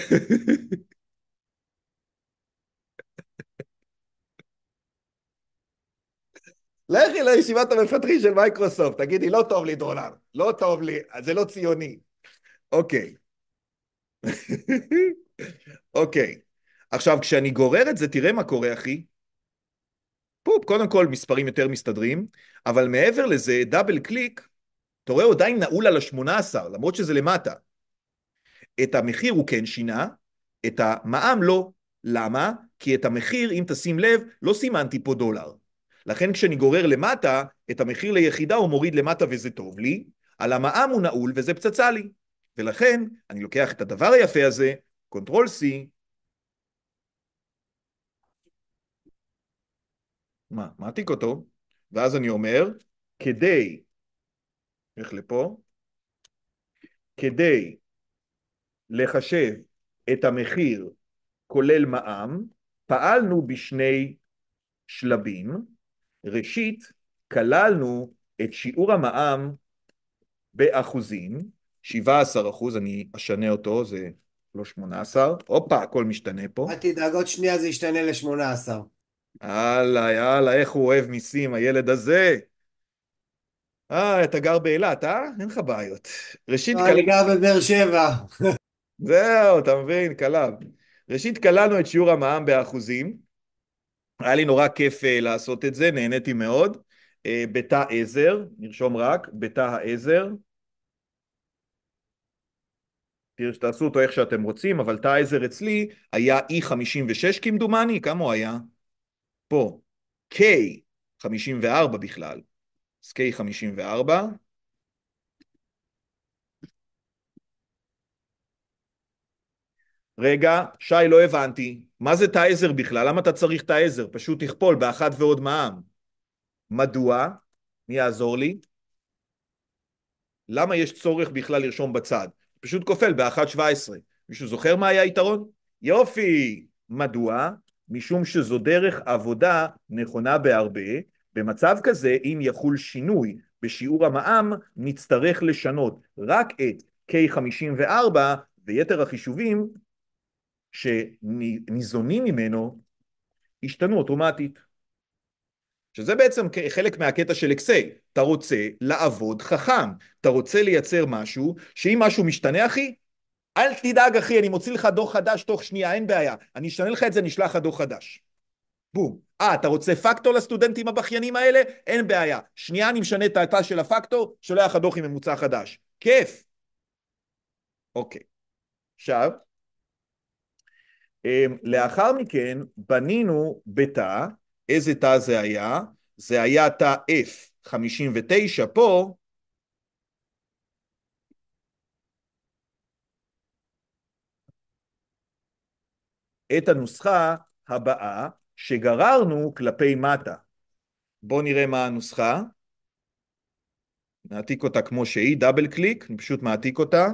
לכי לישיבת המפתחים של מייקרוסופט, תגידי, לא טוב לי דולר, לא טוב לי, זה לא ציוני. אוקיי. [laughs] אוקיי. עכשיו, כשאני גורר את זה, תראה מה קורה, אחי. פופ, קודם כל מספרים יותר מסתדרים, אבל מעבר לזה, דאבל קליק, אתה רואה, הוא עדיין נעול על ה-18, למרות שזה למטה. את המחיר הוא כן שינה, את המע"מ לא. למה? כי את המחיר, אם תשים לב, לא סימנתי פה דולר. לכן כשאני גורר למטה, את המחיר ליחידה הוא מוריד למטה וזה טוב לי, על המע"מ הוא נעול וזה פצצה לי. ולכן, אני לוקח את הדבר היפה הזה, קונטרול C, מה, מעתיק אותו, ואז אני אומר, כדי, איך לפה? כדי לחשב את המחיר כולל מע"מ, פעלנו בשני שלבים. ראשית, כללנו את שיעור המע"מ באחוזים, 17 אחוז, אני אשנה אותו, זה לא 18, הופה, הכל משתנה פה. אל תדאג, עוד שנייה זה ישתנה ל-18. הלאה, יאללה, איך הוא אוהב מיסים, הילד הזה. אה, אתה גר באילת, אה? אין לך בעיות. ראשית... אה, אני גר בבאר שבע. זהו, אתה מבין, קלב. ראשית, קלענו את שיעור המע"מ באחוזים. היה לי נורא כיף אה, לעשות את זה, נהניתי מאוד. אה, בתא עזר, נרשום רק, בתא העזר. תעשו אותו איך שאתם רוצים, אבל תא העזר אצלי היה E56 כמדומני, כמה הוא היה? פה K 54 בכלל, אז K 54, רגע, שי, לא הבנתי. מה זה תא בכלל? למה אתה צריך תא פשוט תכפול באחת ועוד מע"מ. מדוע? מי יעזור לי? למה יש צורך בכלל לרשום בצד? פשוט כופל באחת שבע עשרה. מישהו זוכר מה היה היתרון? יופי! מדוע? משום שזו דרך עבודה נכונה בהרבה. במצב כזה, אם יחול שינוי בשיעור המע"מ, נצטרך לשנות רק את K54 ויתר החישובים שניזונים ממנו השתנו אוטומטית. שזה בעצם חלק מהקטע של אקסל. אתה רוצה לעבוד חכם, אתה רוצה לייצר משהו, שאם משהו משתנה, אחי, אל תדאג אחי, אני מוציא לך דוח חדש תוך שנייה, אין בעיה. אני אשנה לך את זה, נשלח לך דוח חדש. בום. אה, אתה רוצה פקטור לסטודנטים הבכיינים האלה? אין בעיה. שנייה אני משנה את התא של הפקטור, שולח לך דוח עם ממוצע חדש. כיף. אוקיי. עכשיו, אמ, לאחר מכן בנינו בתא, איזה תא זה היה? זה היה תא F59 פה, את הנוסחה הבאה שגררנו כלפי מטה. בואו נראה מה הנוסחה. נעתיק אותה כמו שהיא, דאבל קליק, אני פשוט מעתיק אותה,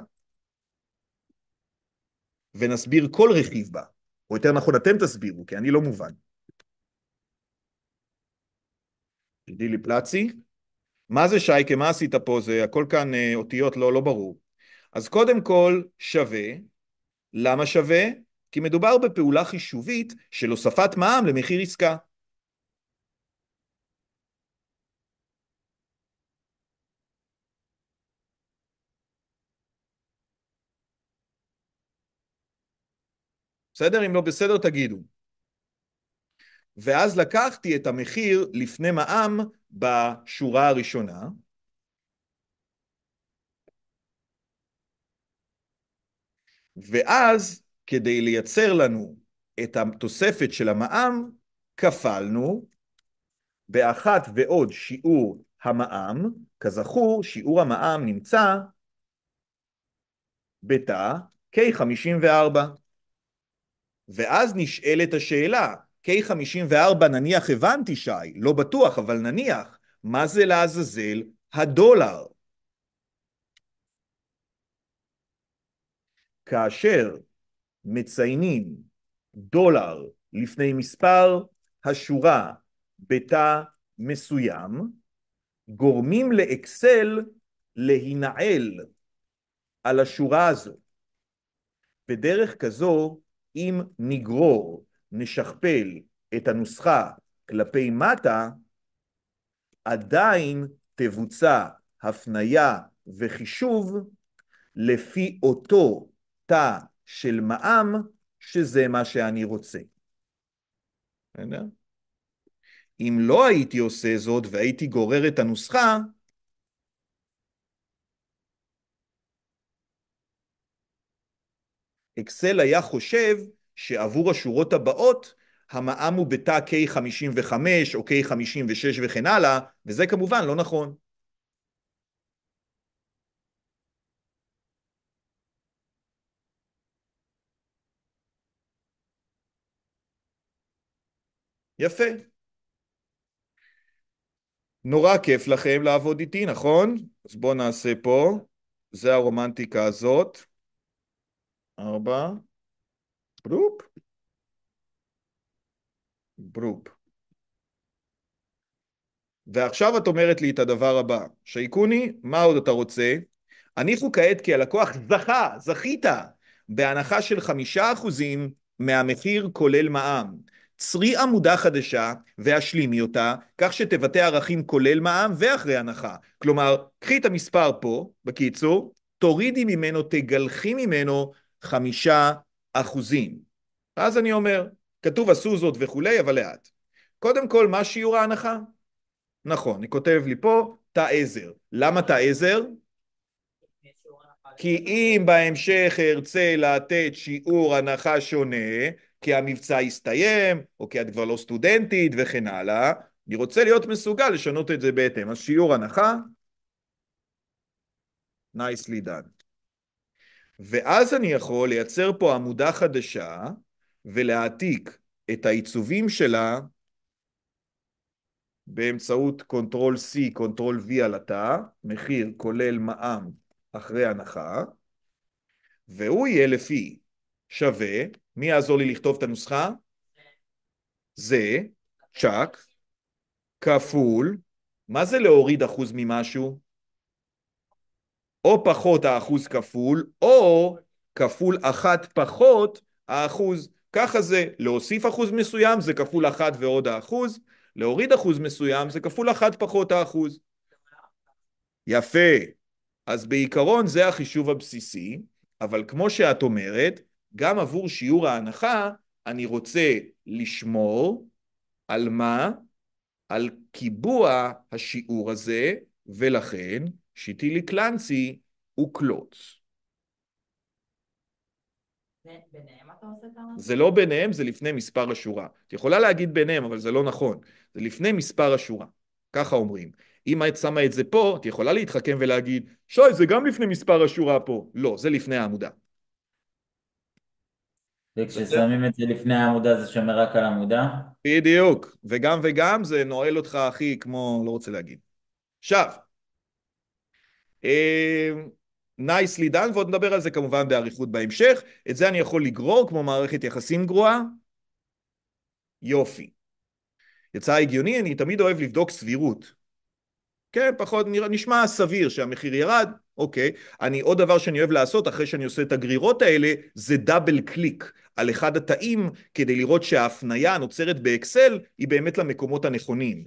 ונסביר כל רכיב בה, או יותר נכון אתם תסבירו, כי אני לא מובן. דילי פלצי, מה זה שייקה? מה עשית פה? זה הכל כאן אה, אותיות לא, לא ברור. אז קודם כל שווה, למה שווה? כי מדובר בפעולה חישובית של הוספת מע"מ למחיר עסקה. בסדר? אם לא בסדר תגידו. ואז לקחתי את המחיר לפני מע"מ בשורה הראשונה. ואז כדי לייצר לנו את התוספת של המע"מ, כפלנו באחת ועוד שיעור המע"מ, כזכור שיעור המע"מ נמצא בתא K54. ואז נשאלת השאלה, K54 נניח הבנתי שי, לא בטוח אבל נניח, מה זה לעזאזל הדולר? כאשר מציינים דולר לפני מספר, השורה בתא מסוים, גורמים לאקסל להינעל על השורה הזו. בדרך כזו, אם נגרור, נשכפל את הנוסחה כלפי מטה, עדיין תבוצע הפניה וחישוב לפי אותו תא של מע"מ, שזה מה שאני רוצה. בסדר? אם לא הייתי עושה זאת והייתי גורר את הנוסחה, אקסל היה חושב שעבור השורות הבאות המע"מ הוא בתא K55 או K56 וכן הלאה, וזה כמובן לא נכון. יפה. נורא כיף לכם לעבוד איתי, נכון? אז בואו נעשה פה. זה הרומנטיקה הזאת. ארבע. ברופ. ברופ. ועכשיו את אומרת לי את הדבר הבא, שייקוני, מה עוד אתה רוצה? הניחו כעת כי הלקוח זכה, זכית, בהנחה של חמישה אחוזים מהמחיר כולל מע"מ. צרי עמודה חדשה והשלימי אותה, כך שתבטא ערכים כולל מע"מ ואחרי הנחה. כלומר, קחי את המספר פה, בקיצור, תורידי ממנו, תגלחי ממנו חמישה אחוזים. אז אני אומר, כתוב עשו זאת וכולי, אבל לאט. קודם כל, מה שיעור ההנחה? נכון, אני כותב לי פה, תא עזר. למה תא עזר? כי אם בהמשך ארצה לתת שיעור הנחה שונה, כי המבצע הסתיים, או כי את כבר לא סטודנטית וכן הלאה, אני רוצה להיות מסוגל לשנות את זה בהתאם. אז שיעור הנחה, nicely done. ואז אני יכול לייצר פה עמודה חדשה ולהעתיק את העיצובים שלה באמצעות קונטרול C, קונטרול V על התא, מחיר כולל מע"מ אחרי הנחה, והוא יהיה לפי שווה מי יעזור לי לכתוב את הנוסחה? זה, צ'אק כפול, מה זה להוריד אחוז ממשהו? או פחות האחוז כפול, או כפול אחת פחות האחוז. ככה זה, להוסיף אחוז מסוים זה כפול אחת ועוד האחוז, להוריד אחוז מסוים זה כפול אחת פחות האחוז. יפה. אז בעיקרון זה החישוב הבסיסי, אבל כמו שאת אומרת, גם עבור שיעור ההנחה אני רוצה לשמור על מה? על קיבוע השיעור הזה, ולכן שיטילי קלנצי הוא קלוץ. זה לא ביניהם, זה לפני מספר השורה. את יכולה להגיד ביניהם, אבל זה לא נכון. זה לפני מספר השורה. ככה אומרים. אם את שמה את זה פה, את יכולה להתחכם ולהגיד, שוי, זה גם לפני מספר השורה פה. לא, זה לפני העמודה. וכששמים את זה לפני העמודה זה שומר רק על עמודה? בדיוק, וגם וגם זה נועל אותך הכי כמו, לא רוצה להגיד. עכשיו, אמ, nicely done, ועוד נדבר על זה כמובן באריכות בהמשך, את זה אני יכול לגרור כמו מערכת יחסים גרועה. יופי. יצא הגיוני, אני תמיד אוהב לבדוק סבירות. כן, פחות נראה, נשמע סביר שהמחיר ירד, אוקיי. אני, עוד דבר שאני אוהב לעשות אחרי שאני עושה את הגרירות האלה, זה דאבל קליק על אחד התאים, כדי לראות שההפנייה הנוצרת באקסל היא באמת למקומות הנכונים.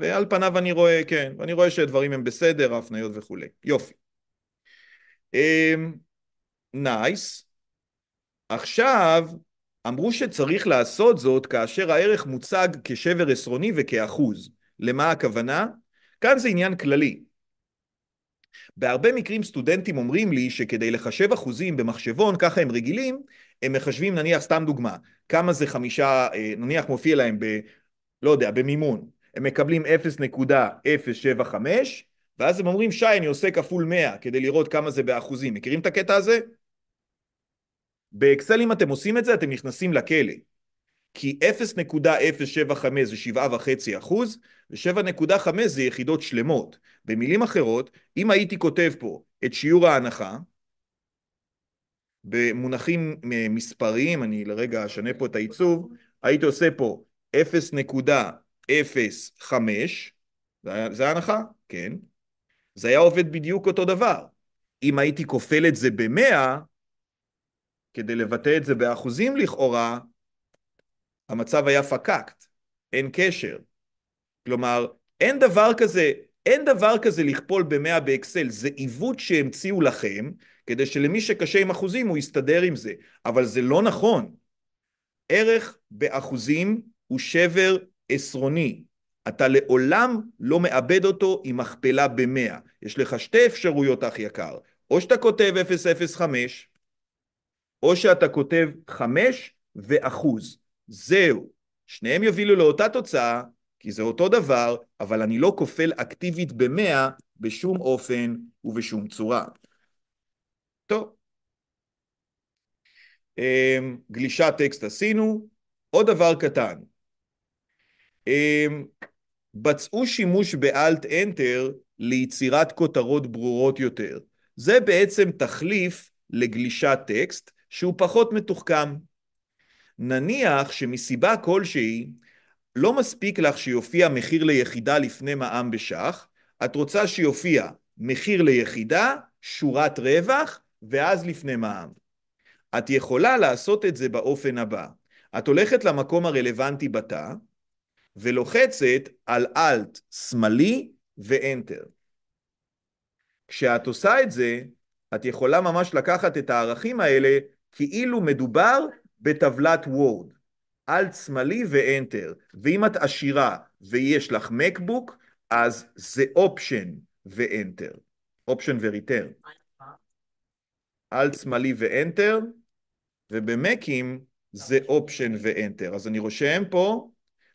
ועל פניו אני רואה, כן, אני רואה שהדברים הם בסדר, ההפניות וכולי. יופי. נייס. אמ, nice. עכשיו, אמרו שצריך לעשות זאת כאשר הערך מוצג כשבר עשרוני וכאחוז. למה הכוונה? כאן זה עניין כללי. בהרבה מקרים סטודנטים אומרים לי שכדי לחשב אחוזים במחשבון, ככה הם רגילים, הם מחשבים נניח, סתם דוגמה, כמה זה חמישה, אה, נניח מופיע להם ב... לא יודע, במימון, הם מקבלים 0.075, ואז הם אומרים, שי, אני עושה כפול 100 כדי לראות כמה זה באחוזים. מכירים את הקטע הזה? באקסל, אם אתם עושים את זה, אתם נכנסים לכלא. כי 0.075 זה 7.5 אחוז, ו-7.5 זה יחידות שלמות. במילים אחרות, אם הייתי כותב פה את שיעור ההנחה, במונחים אה, מספריים, אני לרגע אשנה פה את העיצוב, הייתי עושה פה 0.05, זה ההנחה? כן. זה היה עובד בדיוק אותו דבר. אם הייתי כופל את זה ב-100, כדי לבטא את זה באחוזים לכאורה, המצב היה פקקט, אין קשר. כלומר, אין דבר כזה, אין דבר כזה לכפול במאה באקסל, זה עיוות שהמציאו לכם, כדי שלמי שקשה עם אחוזים הוא יסתדר עם זה, אבל זה לא נכון. ערך באחוזים הוא שבר עשרוני. אתה לעולם לא מאבד אותו עם מכפלה במאה. יש לך שתי אפשרויות, אח יקר. או שאתה כותב 0.05, או שאתה כותב 5 ואחוז. זהו. שניהם יובילו לאותה תוצאה, כי זה אותו דבר, אבל אני לא כופל אקטיבית במאה בשום אופן ובשום צורה. טוב. אמ, גלישת טקסט עשינו. עוד דבר קטן. אמ, בצעו שימוש באלט אנטר ליצירת כותרות ברורות יותר. זה בעצם תחליף לגלישת טקסט שהוא פחות מתוחכם. נניח שמסיבה כלשהי לא מספיק לך שיופיע מחיר ליחידה לפני מע"מ בש"ח, את רוצה שיופיע מחיר ליחידה, שורת רווח, ואז לפני מע"מ. את יכולה לעשות את זה באופן הבא. את הולכת למקום הרלוונטי בתא, ולוחצת על אלט שמאלי ואנטר. כשאת עושה את זה, את יכולה ממש לקחת את הערכים האלה כאילו מדובר בטבלת וורד, על שמאלי ואנטר, ואם את עשירה ויש לך מקבוק, אז זה אופשן ואנטר, אופשן וריטר. על שמאלי ואנטר, ובמקים זה אופשן ואנטר. אז אני רושם פה,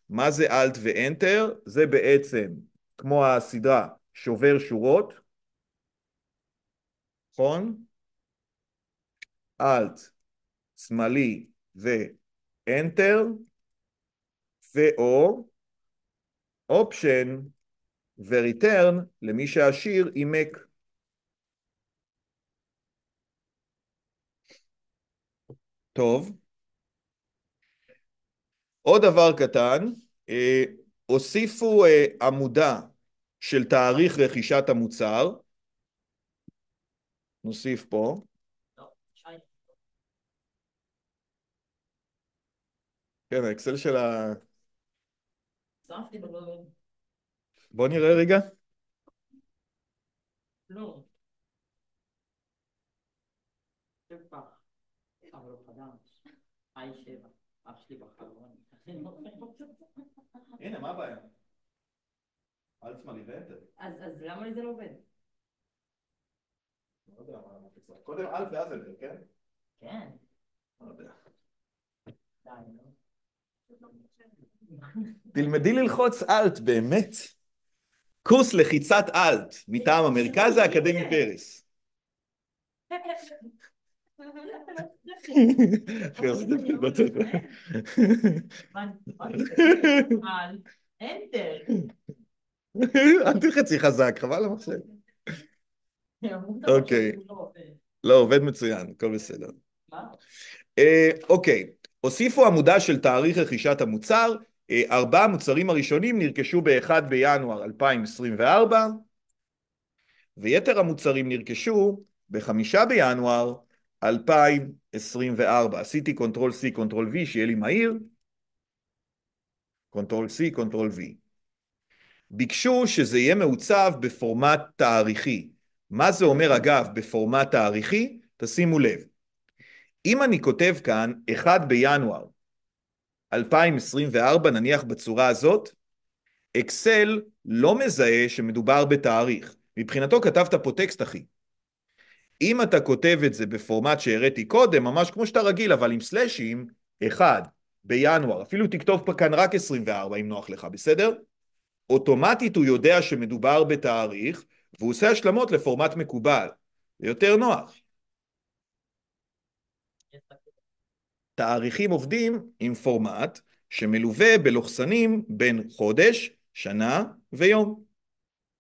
מה זה אלט ואנטר? זה בעצם, כמו הסדרה, שובר שורות, נכון? אלט, שמאלי, זה Enter ו/או Option ו-Return למי שהשיר Mac. טוב. עוד דבר קטן, אה, הוסיפו אה, עמודה של תאריך רכישת המוצר, נוסיף פה, כן, האקסל של ה... בוא נראה רגע. לא. [laughs] הנה, מה הבעיה? אז למה זה לא עובד? לא יודע מה קודם אל ואז כן? כן. לא יודע. די, נו. תלמדי ללחוץ אלט, באמת. קורס לחיצת אלט, מטעם המרכז האקדמי פרס. לא אל תלחצי חזק, חבל המחשב. אוקיי. לא, עובד מצוין, הכל בסדר. אה, אוקיי. הוסיפו עמודה של תאריך רכישת המוצר, אה, ארבעה המוצרים הראשונים נרכשו ב-1 בינואר 2024, ויתר המוצרים נרכשו ב-5 בינואר 2024. עשיתי קונטרול C, קונטרול V, שיהיה לי מהיר. קונטרול C, קונטרול V. ביקשו שזה יהיה מעוצב בפורמט תאריכי. מה זה אומר, אגב, בפורמט תאריכי? תשימו לב. אם אני כותב כאן 1 בינואר 2024, נניח בצורה הזאת, אקסל לא מזהה שמדובר בתאריך. מבחינתו כתבת פה טקסט, אחי. אם אתה כותב את זה בפורמט שהראיתי קודם, ממש כמו שאתה רגיל, אבל עם סלאשים, 1 בינואר, אפילו תכתוב פה כאן רק 24 אם נוח לך, בסדר? אוטומטית הוא יודע שמדובר בתאריך, והוא עושה השלמות לפורמט מקובל. זה יותר נוח. תאריכים עובדים עם פורמט שמלווה בלוחסנים בין חודש, שנה ויום.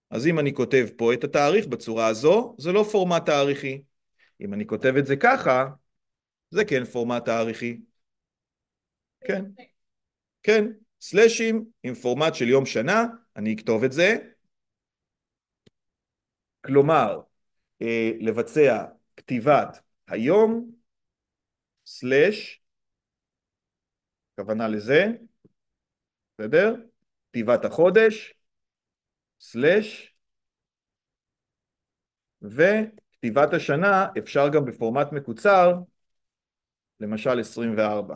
אז אם אני כותב פה את התאריך בצורה הזו, זה לא פורמט תאריכי. אם אני כותב את זה ככה, זה כן פורמט תאריכי. כן. כן, סלאשים עם פורמט של יום שנה, אני אכתוב את זה. כלומר, אה, לבצע כתיבת היום, סלאש הכוונה לזה, בסדר? תיבת החודש, סלאש, וכתיבת השנה אפשר גם בפורמט מקוצר, למשל 24.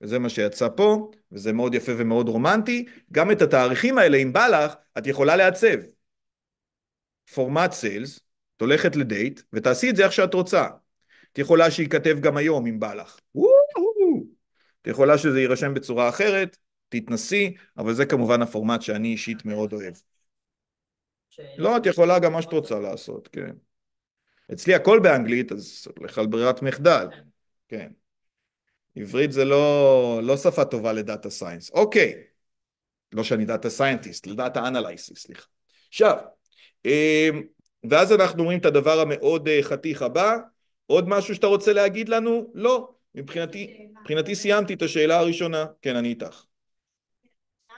וזה מה שיצא פה, וזה מאוד יפה ומאוד רומנטי. גם את התאריכים האלה, אם בא לך, את יכולה לעצב. פורמט סיילס, את הולכת לדייט, ותעשי את זה איך שאת רוצה. את יכולה שייכתב גם היום, אם בא לך. וואו! את יכולה שזה יירשם בצורה אחרת, תתנסי, אבל זה כמובן הפורמט שאני אישית מאוד אוהב. לא, את יכולה גם מה שאת רוצה לעשות, כן. אצלי הכל באנגלית, אז לך על ברירת מחדל, כן. כן. עברית זה לא, לא שפה טובה לדאטה סיינס. אוקיי, לא שאני דאטה סיינטיסט, לדאטה אנלייסיס, סליחה. עכשיו, אמ, ואז אנחנו אומרים את הדבר המאוד אה, חתיך הבא, עוד משהו שאתה רוצה להגיד לנו? לא. מבחינתי, מבחינתי סיימתי את השאלה הראשונה. כן, אני איתך.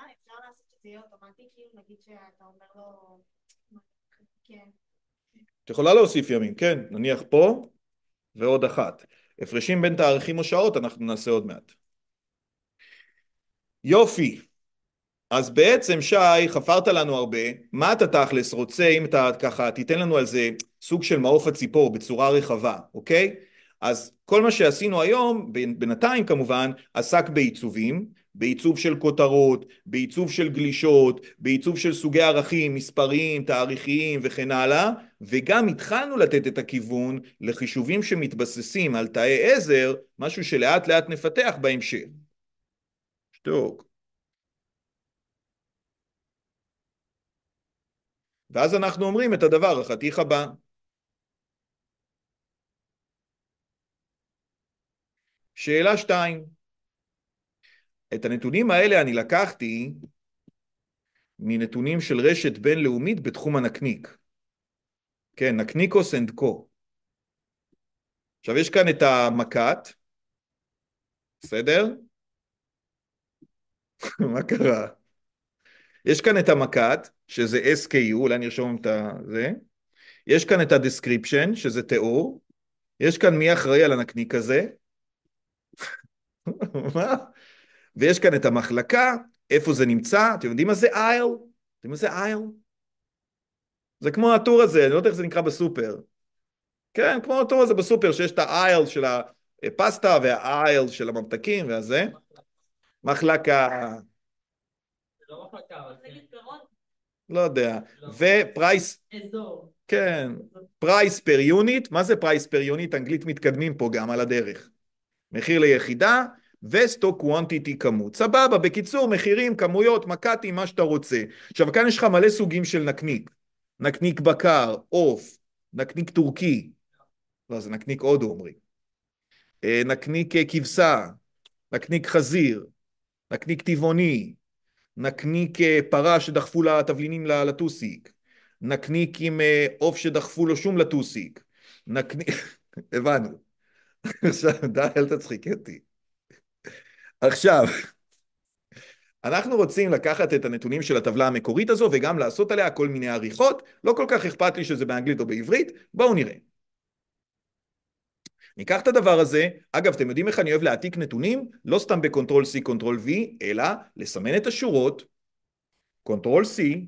אפשר לעשות כאילו, נגיד שאתה אומר לו... כן. את יכולה להוסיף ימים, כן, נניח פה ועוד אחת. הפרשים בין תאריכים או שעות אנחנו נעשה עוד מעט. יופי. אז בעצם שי, חפרת לנו הרבה, מה אתה תכלס רוצה אם אתה ככה תיתן לנו על זה סוג של מעוף הציפור בצורה רחבה, אוקיי? אז כל מה שעשינו היום, בינתיים כמובן, עסק בעיצובים, בעיצוב של כותרות, בעיצוב של גלישות, בעיצוב של סוגי ערכים, מספריים, תאריכיים וכן הלאה, וגם התחלנו לתת את הכיוון לחישובים שמתבססים על תאי עזר, משהו שלאט לאט נפתח בהמשך. שתוק. ואז אנחנו אומרים את הדבר החתיך הבא. שאלה שתיים, את הנתונים האלה אני לקחתי מנתונים של רשת בינלאומית בתחום הנקניק. כן, נקניקוס אנד קו. עכשיו יש כאן את המכת, בסדר? [laughs] מה קרה? יש כאן את המכת, שזה SKU, אולי נרשום את זה, יש כאן את ה שזה תיאור, יש כאן מי אחראי על הנקניק הזה, [laughs] ויש כאן את המחלקה, איפה זה נמצא, אתם יודעים מה זה אייל? אתם יודעים מה זה אייל? זה כמו הטור הזה, אני לא יודע איך זה נקרא בסופר. כן, כמו הטור הזה בסופר, שיש את האייל של הפסטה והאייל של הממתקים והזה. מחלקה... לא כן. לא יודע. לא. ופרייס... אזור. כן. פרייס פר יוניט, מה זה פרייס פר יוניט? אנגלית מתקדמים פה גם על הדרך. מחיר ליחידה וסטוק קוונטיטי כמות. סבבה, בקיצור, מחירים, כמויות, מק"טים, מה שאתה רוצה. עכשיו, כאן יש לך מלא סוגים של נקניק. נקניק בקר, עוף, נקניק טורקי, לא, זה נקניק הודו אומרים, אה, נקניק אה, כבשה, נקניק חזיר, נקניק טבעוני, נקניק אה, פרה שדחפו לה תבלינים לטוסיק, נקניק עם עוף שדחפו לו שום לטוסיק, נקניק... [laughs] הבנו. עכשיו, די, אל תצחיק אותי. עכשיו, אנחנו רוצים לקחת את הנתונים של הטבלה המקורית הזו וגם לעשות עליה כל מיני עריכות, לא כל כך אכפת לי שזה באנגלית או בעברית, בואו נראה. ניקח את הדבר הזה, אגב, אתם יודעים איך אני אוהב להעתיק נתונים? לא סתם בקונטרול C, קונטרול V, אלא לסמן את השורות, קונטרול C,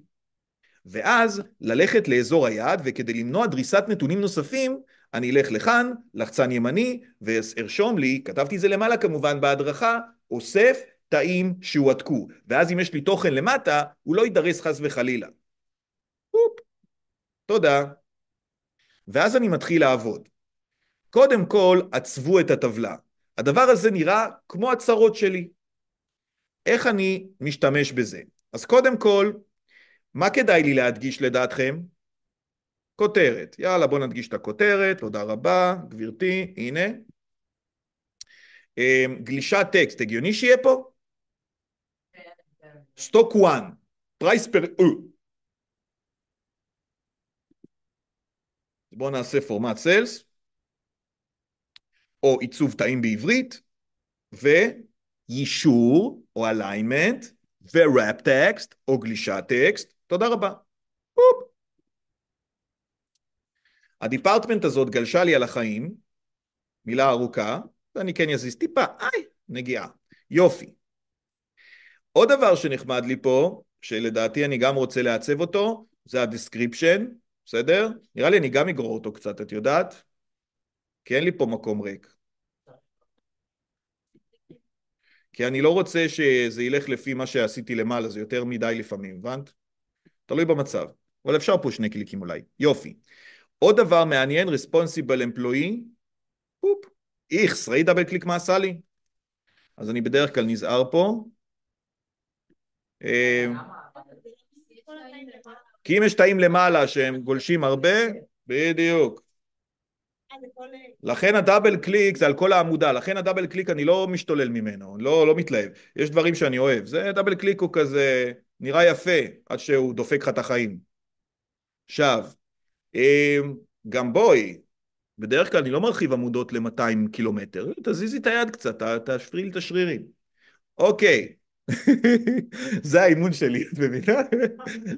ואז ללכת לאזור היעד, וכדי למנוע דריסת נתונים נוספים, אני אלך לכאן, לחצן ימני, וארשום לי, כתבתי זה למעלה כמובן בהדרכה, אוסף תאים שהועתקו, ואז אם יש לי תוכן למטה, הוא לא יידרס חס וחלילה. אופ, תודה. ואז אני מתחיל לעבוד. קודם כל, עצבו את הטבלה. הדבר הזה נראה כמו הצרות שלי. איך אני משתמש בזה? אז קודם כל, מה כדאי לי להדגיש לדעתכם? כותרת. יאללה, בואו נדגיש את הכותרת, תודה רבה, גברתי, הנה. אה, גלישת טקסט, הגיוני שיהיה פה? סטוק 1, פרייס פר בואו נעשה פורמט סיילס, או עיצוב תאים בעברית, ויישור, או אליימנט, וראפ טקסט, או גלישת טקסט. תודה רבה. פופ. הדיפרטמנט הזאת גלשה לי על החיים, מילה ארוכה, ואני כן אזיז טיפה, איי, נגיעה. יופי. עוד דבר שנחמד לי פה, שלדעתי אני גם רוצה לעצב אותו, זה הדיסקריפשן, בסדר? נראה לי אני גם אגרור אותו קצת, את יודעת? כי אין לי פה מקום ריק. כי אני לא רוצה שזה ילך לפי מה שעשיתי למעלה, זה יותר מדי לפעמים, הבנת? תלוי במצב. אבל אפשר פה שני קליקים אולי. יופי. עוד דבר מעניין, Responsible Employee, פופ, איכס, ראי דאבל קליק מה עשה לי? אז אני בדרך כלל נזהר פה. אה, כי אם יש תאים למעלה שהם גולשים הרבה, בדיוק. לכן הדאבל קליק זה על כל העמודה, לכן הדאבל קליק אני לא משתולל ממנו, לא, לא מתלהב, יש דברים שאני אוהב, זה דאבל קליק הוא כזה נראה יפה עד שהוא דופק לך את החיים. עכשיו, אמ, גם בואי, בדרך כלל אני לא מרחיב עמודות ל-200 קילומטר, תזיזי את היד קצת, תשפריל את השרירים. אוקיי, [laughs] זה האימון שלי, את מבינה?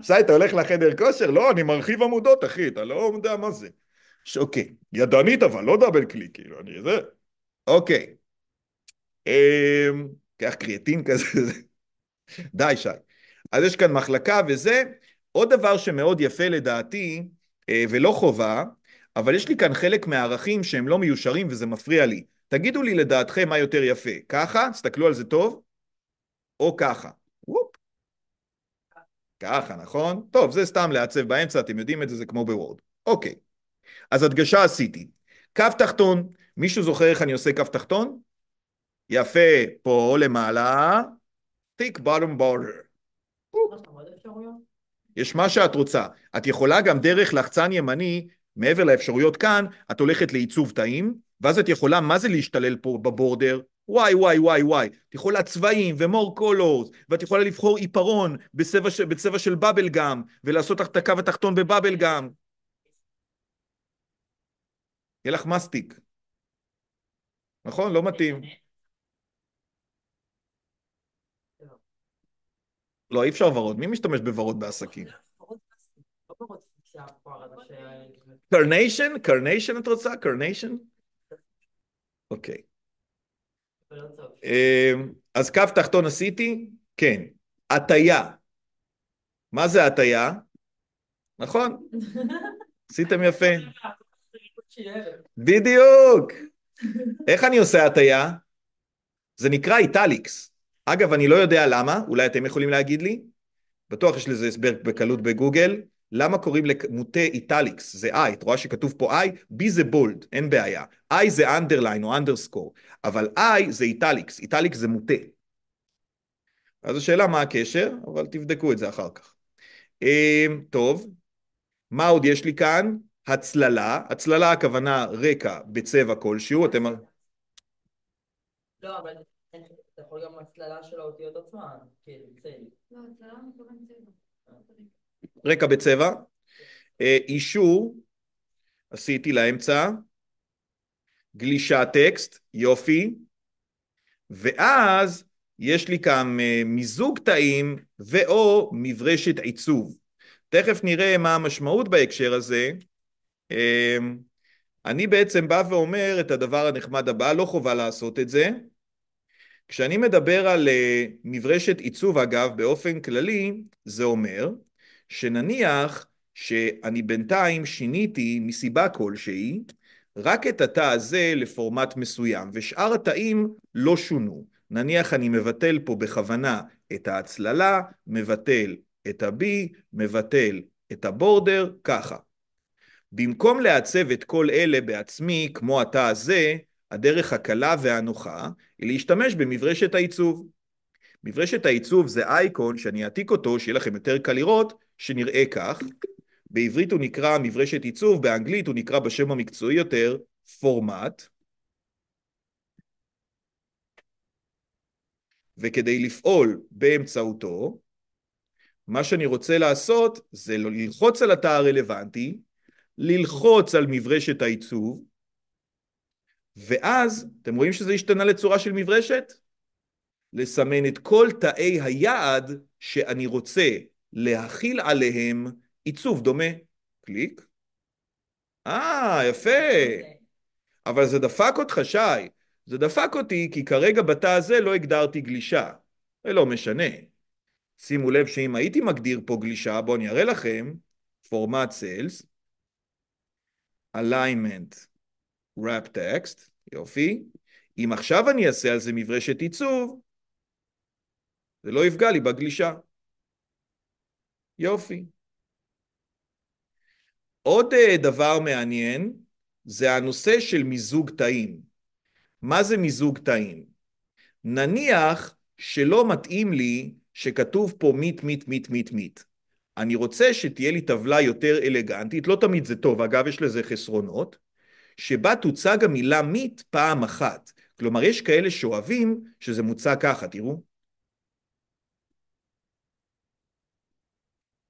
שי, [laughs] אתה הולך לחדר כושר? לא, אני מרחיב עמודות, אחי, אתה לא יודע מה זה. אוקיי, ידנית אבל, לא דאבל קליק, כאילו, אני זה. אוקיי. אמ, קח קריאטין כזה. [laughs] די, שי. אז יש כאן מחלקה וזה. עוד דבר שמאוד יפה לדעתי, אה, ולא חובה, אבל יש לי כאן חלק מהערכים שהם לא מיושרים וזה מפריע לי. תגידו לי לדעתכם מה יותר יפה, ככה, תסתכלו על זה טוב, או ככה. וופ. ככה, נכון? טוב, זה סתם לעצב באמצע, אתם יודעים את זה, זה כמו בוורד. אוקיי, אז הדגשה עשיתי. קו תחתון, מישהו זוכר איך אני עושה קו תחתון? יפה, פה למעלה, תיק bottom border. יש מה שאת רוצה. את יכולה גם דרך לחצן ימני, מעבר לאפשרויות כאן, את הולכת לעיצוב תאים, ואז את יכולה, מה זה להשתלל פה בבורדר? וואי וואי וואי וואי, את יכולה צבעים ומור קולורס, ואת יכולה לבחור עיפרון בצבע, בצבע של בבל גם, ולעשות את הקו התחתון בבבל גם. יהיה לך מסטיק. נכון? לא מתאים. לא, אי אפשר ורוד. מי משתמש בוורוד בעסקים? קרניישן? קרניישן את רוצה? קרניישן? אוקיי. אמ, אז קו תחתון עשיתי? כן. הטיה. מה זה הטיה? נכון. עשיתם יפה. בדיוק. איך אני עושה הטיה? זה נקרא איטליקס. אגב, אני לא יודע למה, אולי אתם יכולים להגיד לי, בטוח יש לזה הסבר בקלות בגוגל, למה קוראים למוטה איטליקס, זה I, את רואה שכתוב פה I, B זה בולד, אין בעיה, I זה underline או underscore, אבל I זה איטליקס, איטליקס זה מוטה. אז השאלה מה הקשר, אבל תבדקו את זה אחר כך. אמ, טוב, מה עוד יש לי כאן? הצללה, הצללה הכוונה רקע בצבע כלשהו, אתם... לא, אבל... יכול גם הצללה של האותיות עצמן, כאילו צל. לא, הצללה מתכוון צבע. אה. רקע בצבע. אה, אישור, עשיתי לאמצע. גלישה טקסט, יופי. ואז יש לי כאן אה, מיזוג תאים ואו מברשת עיצוב. תכף נראה מה המשמעות בהקשר הזה. אני בעצם בא ואומר את הדבר הנחמד הבא, לא חובה לעשות את זה, כשאני מדבר על נברשת אה, עיצוב אגב, באופן כללי, זה אומר שנניח שאני בינתיים שיניתי מסיבה כלשהי רק את התא הזה לפורמט מסוים, ושאר התאים לא שונו. נניח אני מבטל פה בכוונה את ההצללה, מבטל את ה-B, מבטל את הבורדר, ככה. במקום לעצב את כל אלה בעצמי, כמו התא הזה, הדרך הקלה והנוחה היא להשתמש במברשת העיצוב. מברשת העיצוב זה אייקון שאני אעתיק אותו, שיהיה לכם יותר קל לראות, שנראה כך. בעברית הוא נקרא מברשת עיצוב, באנגלית הוא נקרא בשם המקצועי יותר פורמט. וכדי לפעול באמצעותו, מה שאני רוצה לעשות זה ללחוץ על התא הרלוונטי, ללחוץ על מברשת העיצוב, ואז, אתם רואים שזה השתנה לצורה של מברשת? לסמן את כל תאי היעד שאני רוצה להכיל עליהם עיצוב דומה. קליק. אה, יפה. Okay. אוקיי. אבל זה דפק אותך, שי. זה דפק אותי כי כרגע בתא הזה לא הגדרתי גלישה. זה לא משנה. שימו לב שאם הייתי מגדיר פה גלישה, בואו אני אראה לכם, פורמט סיילס, אליימנט. wrap text, יופי. אם עכשיו אני אעשה על זה מברשת עיצוב, זה לא יפגע לי בגלישה. יופי. עוד אה, דבר מעניין זה הנושא של מיזוג תאים. מה זה מיזוג תאים? נניח שלא מתאים לי שכתוב פה מיט, מיט, מיט, מיט, מיט. אני רוצה שתהיה לי טבלה יותר אלגנטית, לא תמיד זה טוב, אגב, יש לזה חסרונות, שבה תוצג המילה מית פעם אחת. כלומר, יש כאלה שאוהבים שזה מוצג ככה, תראו.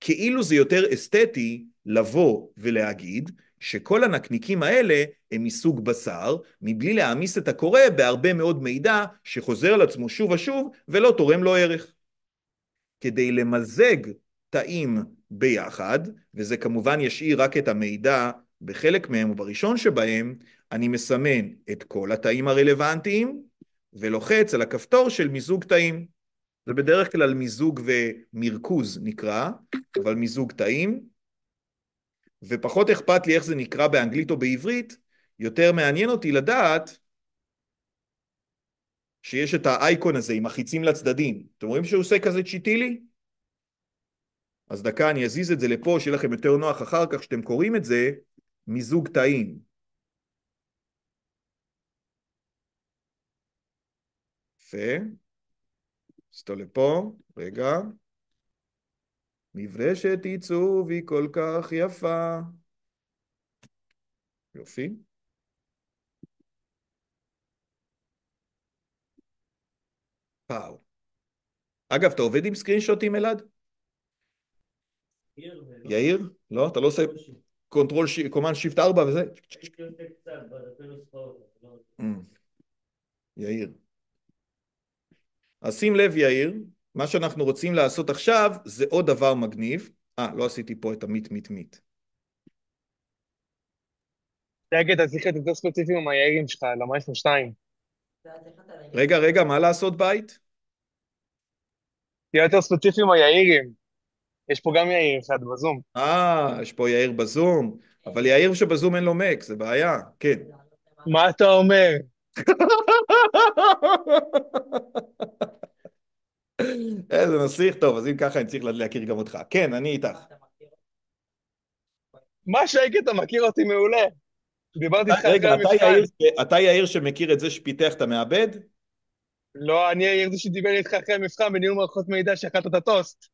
כאילו זה יותר אסתטי לבוא ולהגיד שכל הנקניקים האלה הם מסוג בשר, מבלי להעמיס את הקורא בהרבה מאוד מידע שחוזר על עצמו שוב ושוב ולא תורם לו ערך. כדי למזג תאים ביחד, וזה כמובן ישאיר רק את המידע בחלק מהם, או בראשון שבהם, אני מסמן את כל התאים הרלוונטיים ולוחץ על הכפתור של מיזוג תאים. זה בדרך כלל מיזוג ומרכוז נקרא, אבל מיזוג תאים, ופחות אכפת לי איך זה נקרא באנגלית או בעברית, יותר מעניין אותי לדעת שיש את האייקון הזה עם החיצים לצדדים. אתם רואים שהוא עושה כזה צ'יטילי? אז דקה, אני אזיז את זה לפה, שיהיה לכם יותר נוח אחר כך שאתם קוראים את זה. מזוג תאים. יפה. נסתכל לפה, רגע. מברשת עיצוב היא כל כך יפה. יופי. פאו. אגב, אתה עובד עם סקרינשוטים, אלעד? יאיר? לא, לא, אתה לא עושה... קונטרול, קומן שיפט 4 וזה. לא mm. יאיר. אז שים לב יאיר, מה שאנחנו רוצים לעשות עכשיו זה עוד דבר מגניב. אה, לא עשיתי פה את המיט מיט מיט. רגע, אתה צריך להיות יותר ספציפי עם היאירים שלך, למה יש לנו שתיים? רגע, רגע, מה לעשות בית? תהיה יותר ספציפי עם היאירים. יש פה גם יאיר אחד בזום. אה, יש פה יאיר בזום, אבל יאיר שבזום אין לו מק, זה בעיה, כן. מה אתה אומר? [laughs] איזה נסיך, טוב, אז אם ככה אני צריך להכיר גם אותך. כן, אני איתך. מה שייקי, אתה מכיר אותי מעולה. דיברתי איתך אחרי המבחן. אתה יאיר שמכיר את זה שפיתח את המעבד? לא, אני יאיר זה שדיבר איתך אחרי המבחן בניהול מערכות מידע שאכלת את הטוסט.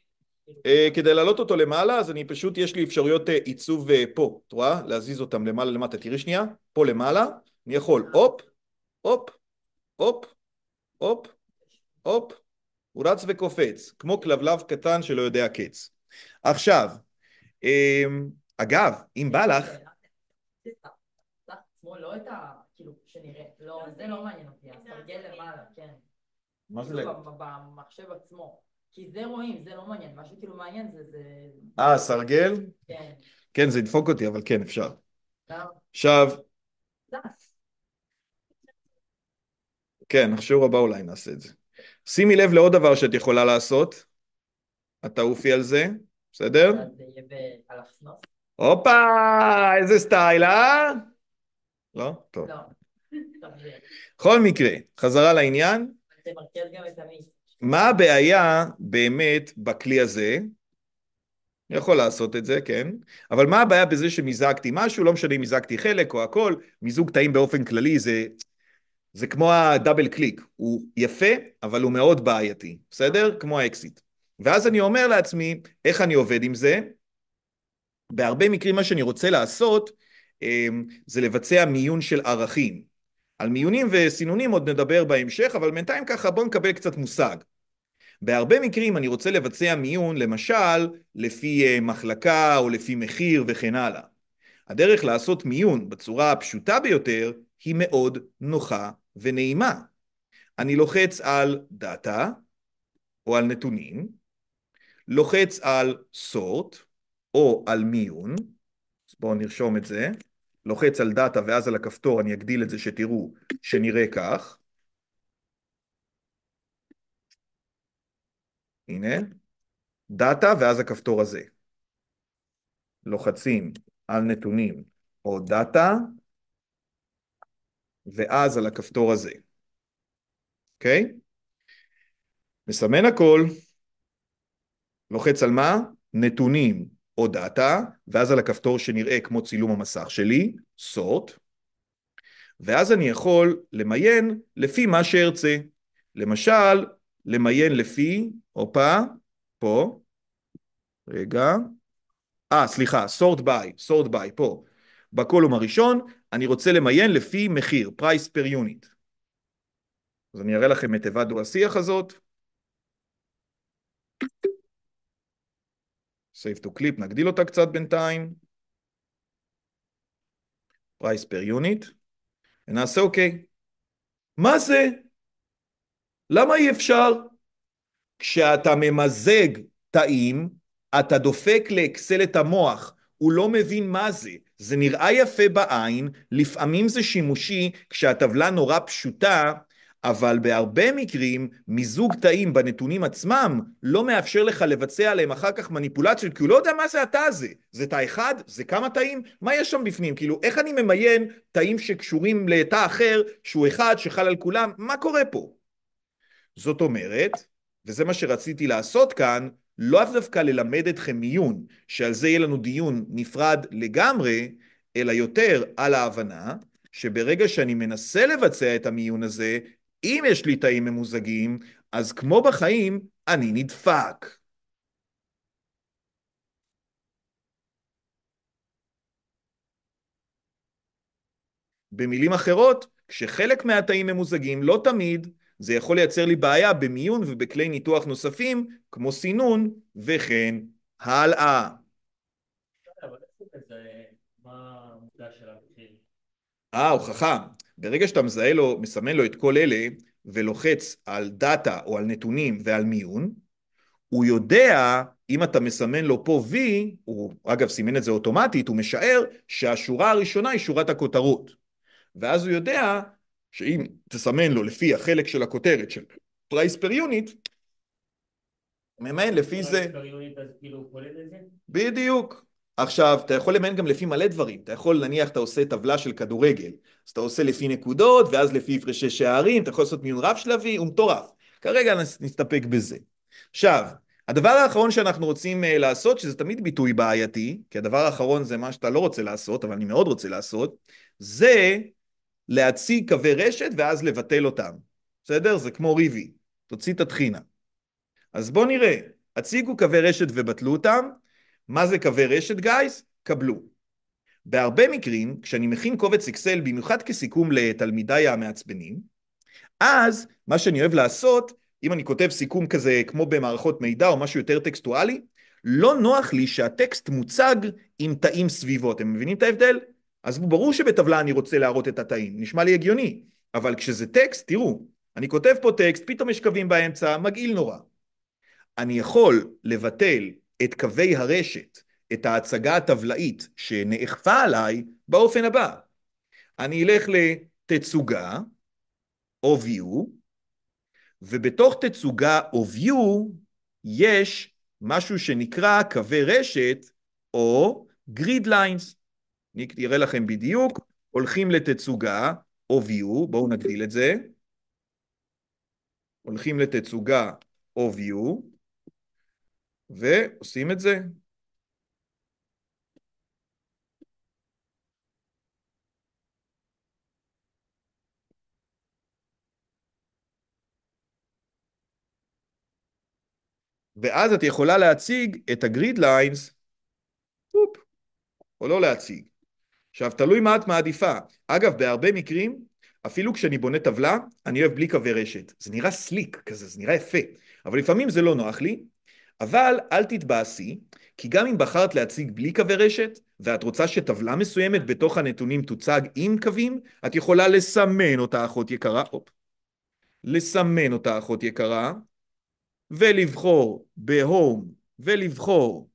אה, כדי להעלות אותו למעלה, אז אני פשוט, יש לי אפשרויות אה, עיצוב אה, פה, את רואה? להזיז אותם למעלה למטה, תראי שנייה, פה למעלה, אני יכול הופ, הופ, הופ, הופ, הופ, הוא רץ וקופץ, כמו כלבלב קטן שלא יודע קץ. עכשיו, אמ, אגב, אם בא לך... לא זה לא כן. מה זה? במחשב עצמו. כי זה רואים, זה לא מעניין, מה שכאילו מעניין זה... אה, זה... סרגל? כן. כן, זה ידפוק אותי, אבל כן, אפשר. עכשיו... כן, השיעור הבא אולי נעשה את זה. שימי לב לעוד דבר שאת יכולה לעשות. את תעופי על זה, בסדר? הופה, איזה סטייל, אה? לא? טוב. לא. [laughs] בכל מקרה, חזרה לעניין. תמרכז גם את המי. מה הבעיה באמת בכלי הזה? אני יכול לעשות את זה, כן, אבל מה הבעיה בזה שמיזגתי משהו, לא משנה אם מיזגתי חלק או הכל, מיזוג תאים באופן כללי זה, זה כמו הדאבל קליק, הוא יפה, אבל הוא מאוד בעייתי, בסדר? כמו האקזיט. ואז אני אומר לעצמי, איך אני עובד עם זה? בהרבה מקרים מה שאני רוצה לעשות אמ, זה לבצע מיון של ערכים. על מיונים וסינונים עוד נדבר בהמשך, אבל בינתיים ככה בואו נקבל קצת מושג. בהרבה מקרים אני רוצה לבצע מיון, למשל, לפי אה, מחלקה או לפי מחיר וכן הלאה. הדרך לעשות מיון בצורה הפשוטה ביותר היא מאוד נוחה ונעימה. אני לוחץ על דאטה או על נתונים, לוחץ על סורט או על מיון, אז בואו נרשום את זה, לוחץ על דאטה ואז על הכפתור אני אגדיל את זה שתראו שנראה כך, הנה, דאטה ואז הכפתור הזה. לוחצים על נתונים או דאטה, ואז על הכפתור הזה, אוקיי? Okay? מסמן הכל, לוחץ על מה? נתונים או דאטה, ואז על הכפתור שנראה כמו צילום המסך שלי, סורט, ואז אני יכול למיין לפי מה שארצה. למשל, למיין לפי, הופה, פה, רגע, אה סליחה, סורט ביי, סורט ביי, פה, בקולום הראשון, אני רוצה למיין לפי מחיר, פרייס פר יוניט. אז אני אראה לכם את תיבת השיח הזאת. save to clip, נגדיל אותה קצת בינתיים. פרייס פר יוניט, ונעשה אוקיי. מה זה? למה אי אפשר? כשאתה ממזג תאים, אתה דופק לאקסל את המוח, הוא לא מבין מה זה. זה נראה יפה בעין, לפעמים זה שימושי כשהטבלה נורא פשוטה, אבל בהרבה מקרים מיזוג תאים בנתונים עצמם לא מאפשר לך לבצע עליהם אחר כך מניפולציות, כי הוא לא יודע מה זה התא הזה. זה תא אחד? זה כמה תאים? מה יש שם בפנים? כאילו, איך אני ממיין תאים שקשורים לתא אחר, שהוא אחד, שחל על כולם? מה קורה פה? זאת אומרת, וזה מה שרציתי לעשות כאן, אף דווקא ללמד אתכם מיון, שעל זה יהיה לנו דיון נפרד לגמרי, אלא יותר על ההבנה שברגע שאני מנסה לבצע את המיון הזה, אם יש לי תאים ממוזגים, אז כמו בחיים, אני נדפק. במילים אחרות, כשחלק מהתאים ממוזגים לא תמיד, זה יכול לייצר לי בעיה במיון ובכלי ניתוח נוספים, כמו סינון וכן הלאה. אה, הוכחה. ברגע שאתה מזהה לו, מסמן לו את כל אלה, ולוחץ על דאטה או על נתונים ועל מיון, הוא יודע, אם אתה מסמן לו פה V, הוא אגב סימן את זה אוטומטית, הוא משער שהשורה הראשונה היא שורת הכותרות. ואז הוא יודע שאם תסמן לו לפי החלק של הכותרת של פרייס פר יוניט, ממיין לפי כאילו, זה. בדיוק. עכשיו, אתה יכול למיין גם לפי מלא דברים. אתה יכול, נניח, אתה עושה טבלה של כדורגל, אז אתה עושה לפי נקודות, ואז לפי הפרשי שערים, אתה יכול לעשות מיון רב-שלבי, הוא מטורף. כרגע נסתפק בזה. עכשיו, הדבר האחרון שאנחנו רוצים אה, לעשות, שזה תמיד ביטוי בעייתי, כי הדבר האחרון זה מה שאתה לא רוצה לעשות, אבל אני מאוד רוצה לעשות, זה להציג קווי רשת ואז לבטל אותם. בסדר? זה כמו ריבי, תוציא את הטחינה. אז בואו נראה, הציגו קווי רשת ובטלו אותם, מה זה קווי רשת גייס? קבלו. בהרבה מקרים, כשאני מכין קובץ אקסל, במיוחד כסיכום לתלמידיי המעצבנים, אז מה שאני אוהב לעשות, אם אני כותב סיכום כזה כמו במערכות מידע או משהו יותר טקסטואלי, לא נוח לי שהטקסט מוצג עם תאים סביבו. אתם מבינים את ההבדל? אז ברור שבטבלה אני רוצה להראות את התאים, נשמע לי הגיוני, אבל כשזה טקסט, תראו, אני כותב פה טקסט, פתאום יש קווים באמצע, מגעיל נורא. אני יכול לבטל את קווי הרשת, את ההצגה הטבלאית שנאכפה עליי, באופן הבא. אני אלך לתצוגה, או view, ובתוך תצוגה או view יש משהו שנקרא קווי רשת, או grid lines. אני אראה לכם בדיוק, הולכים לתצוגה, או view, בואו נגדיל את זה, הולכים לתצוגה, או view, ועושים את זה. ואז את יכולה להציג את הגריד ליינס, או לא להציג. עכשיו, תלוי מה את מעדיפה. אגב, בהרבה מקרים, אפילו כשאני בונה טבלה, אני אוהב בלי קווי רשת. זה נראה סליק כזה, זה נראה יפה. אבל לפעמים זה לא נוח לי, אבל אל תתבאסי, כי גם אם בחרת להציג בלי קווי רשת, ואת רוצה שטבלה מסוימת בתוך הנתונים תוצג עם קווים, את יכולה לסמן אותה, אחות יקרה, אופ, לסמן אותה, אחות יקרה, ולבחור בהום, ולבחור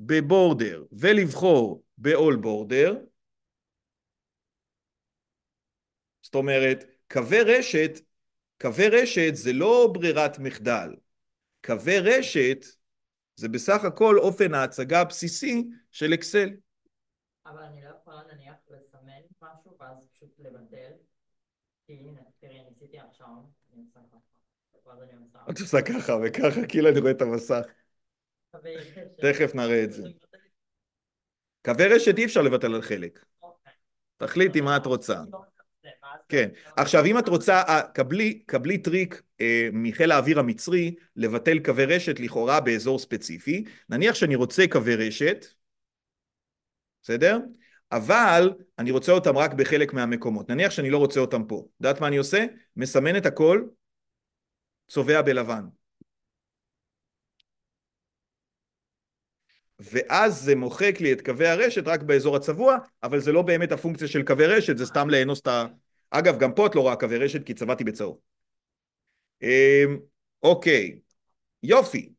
בבורדר, ולבחור ב-all border, זאת אומרת, קווי רשת, קווי רשת זה לא ברירת מחדל, קווי רשת זה בסך הכל אופן ההצגה הבסיסי של אקסל. אבל אני לא יכולה נניח לסמן משהו ואז פשוט לבטל, כי הנה, תראי, ניסיתי עכשיו, אני עושה ככה, ואז אני עושה... את עושה ככה וככה, כאילו אני רואה את המסך. תכף נראה את זה. קווי רשת אי אפשר לבטל על חלק. תחליטי מה את רוצה. כן. עכשיו, אם את רוצה, אה, קבלי, קבלי טריק אה, מחיל האוויר המצרי לבטל קווי רשת לכאורה באזור ספציפי. נניח שאני רוצה קווי רשת, בסדר? אבל אני רוצה אותם רק בחלק מהמקומות. נניח שאני לא רוצה אותם פה. יודעת מה אני עושה? מסמן את הכל, צובע בלבן. ואז זה מוחק לי את קווי הרשת רק באזור הצבוע, אבל זה לא באמת הפונקציה של קווי רשת, זה סתם לאנוס את ה... אגב, גם פה את לא רואה קווי רשת כי צבעתי בצהוב. אמ, אוקיי, יופי.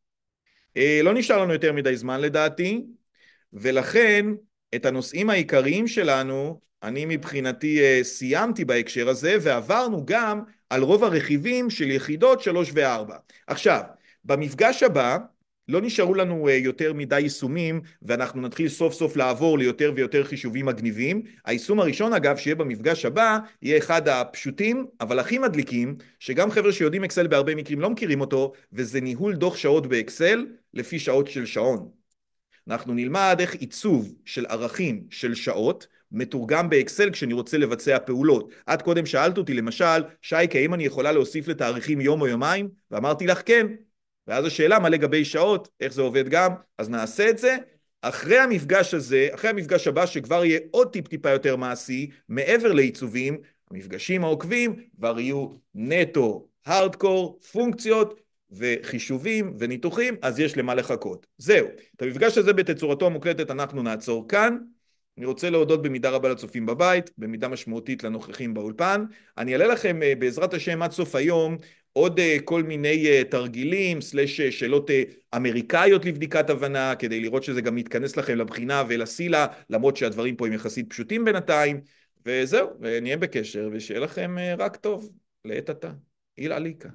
אה, לא נשאר לנו יותר מדי זמן לדעתי, ולכן את הנושאים העיקריים שלנו אני מבחינתי אה, סיימתי בהקשר הזה, ועברנו גם על רוב הרכיבים של יחידות 3 ו-4. עכשיו, במפגש הבא לא נשארו לנו אה, יותר מדי יישומים ואנחנו נתחיל סוף סוף לעבור ליותר ויותר חישובים מגניבים. היישום הראשון אגב שיהיה במפגש הבא יהיה אחד הפשוטים אבל הכי מדליקים שגם חבר'ה שיודעים אקסל בהרבה מקרים לא מכירים אותו וזה ניהול דוח שעות באקסל לפי שעות של שעון. אנחנו נלמד איך עיצוב של ערכים של שעות מתורגם באקסל כשאני רוצה לבצע פעולות. את קודם שאלת אותי למשל, שייקה, האם אני יכולה להוסיף לתאריכים יום או יומיים? ואמרתי לך כן, ואז השאלה מה לגבי שעות, איך זה עובד גם, אז נעשה את זה. אחרי המפגש הזה, אחרי המפגש הבא שכבר יהיה עוד טיפ-טיפה יותר מעשי, מעבר לעיצובים, המפגשים העוקבים כבר יהיו נטו הארדקור, פונקציות וחישובים וניתוחים, אז יש למה לחכות. זהו. את המפגש הזה בתצורתו המוקלטת אנחנו נעצור כאן. אני רוצה להודות במידה רבה לצופים בבית, במידה משמעותית לנוכחים באולפן. אני אעלה לכם אה, בעזרת השם עד סוף היום עוד אה, כל מיני אה, תרגילים, סלש אה, שאלות אמריקאיות לבדיקת הבנה, כדי לראות שזה גם מתכנס לכם לבחינה ולסילה, למרות שהדברים פה הם יחסית פשוטים בינתיים, וזהו, נהיה בקשר, ושיהיה לכם רק טוב, לעת עתה. איל ליקה.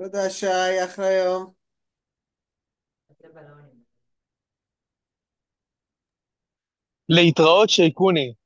תודה שי, אחלה יום. להתראות שייקוני.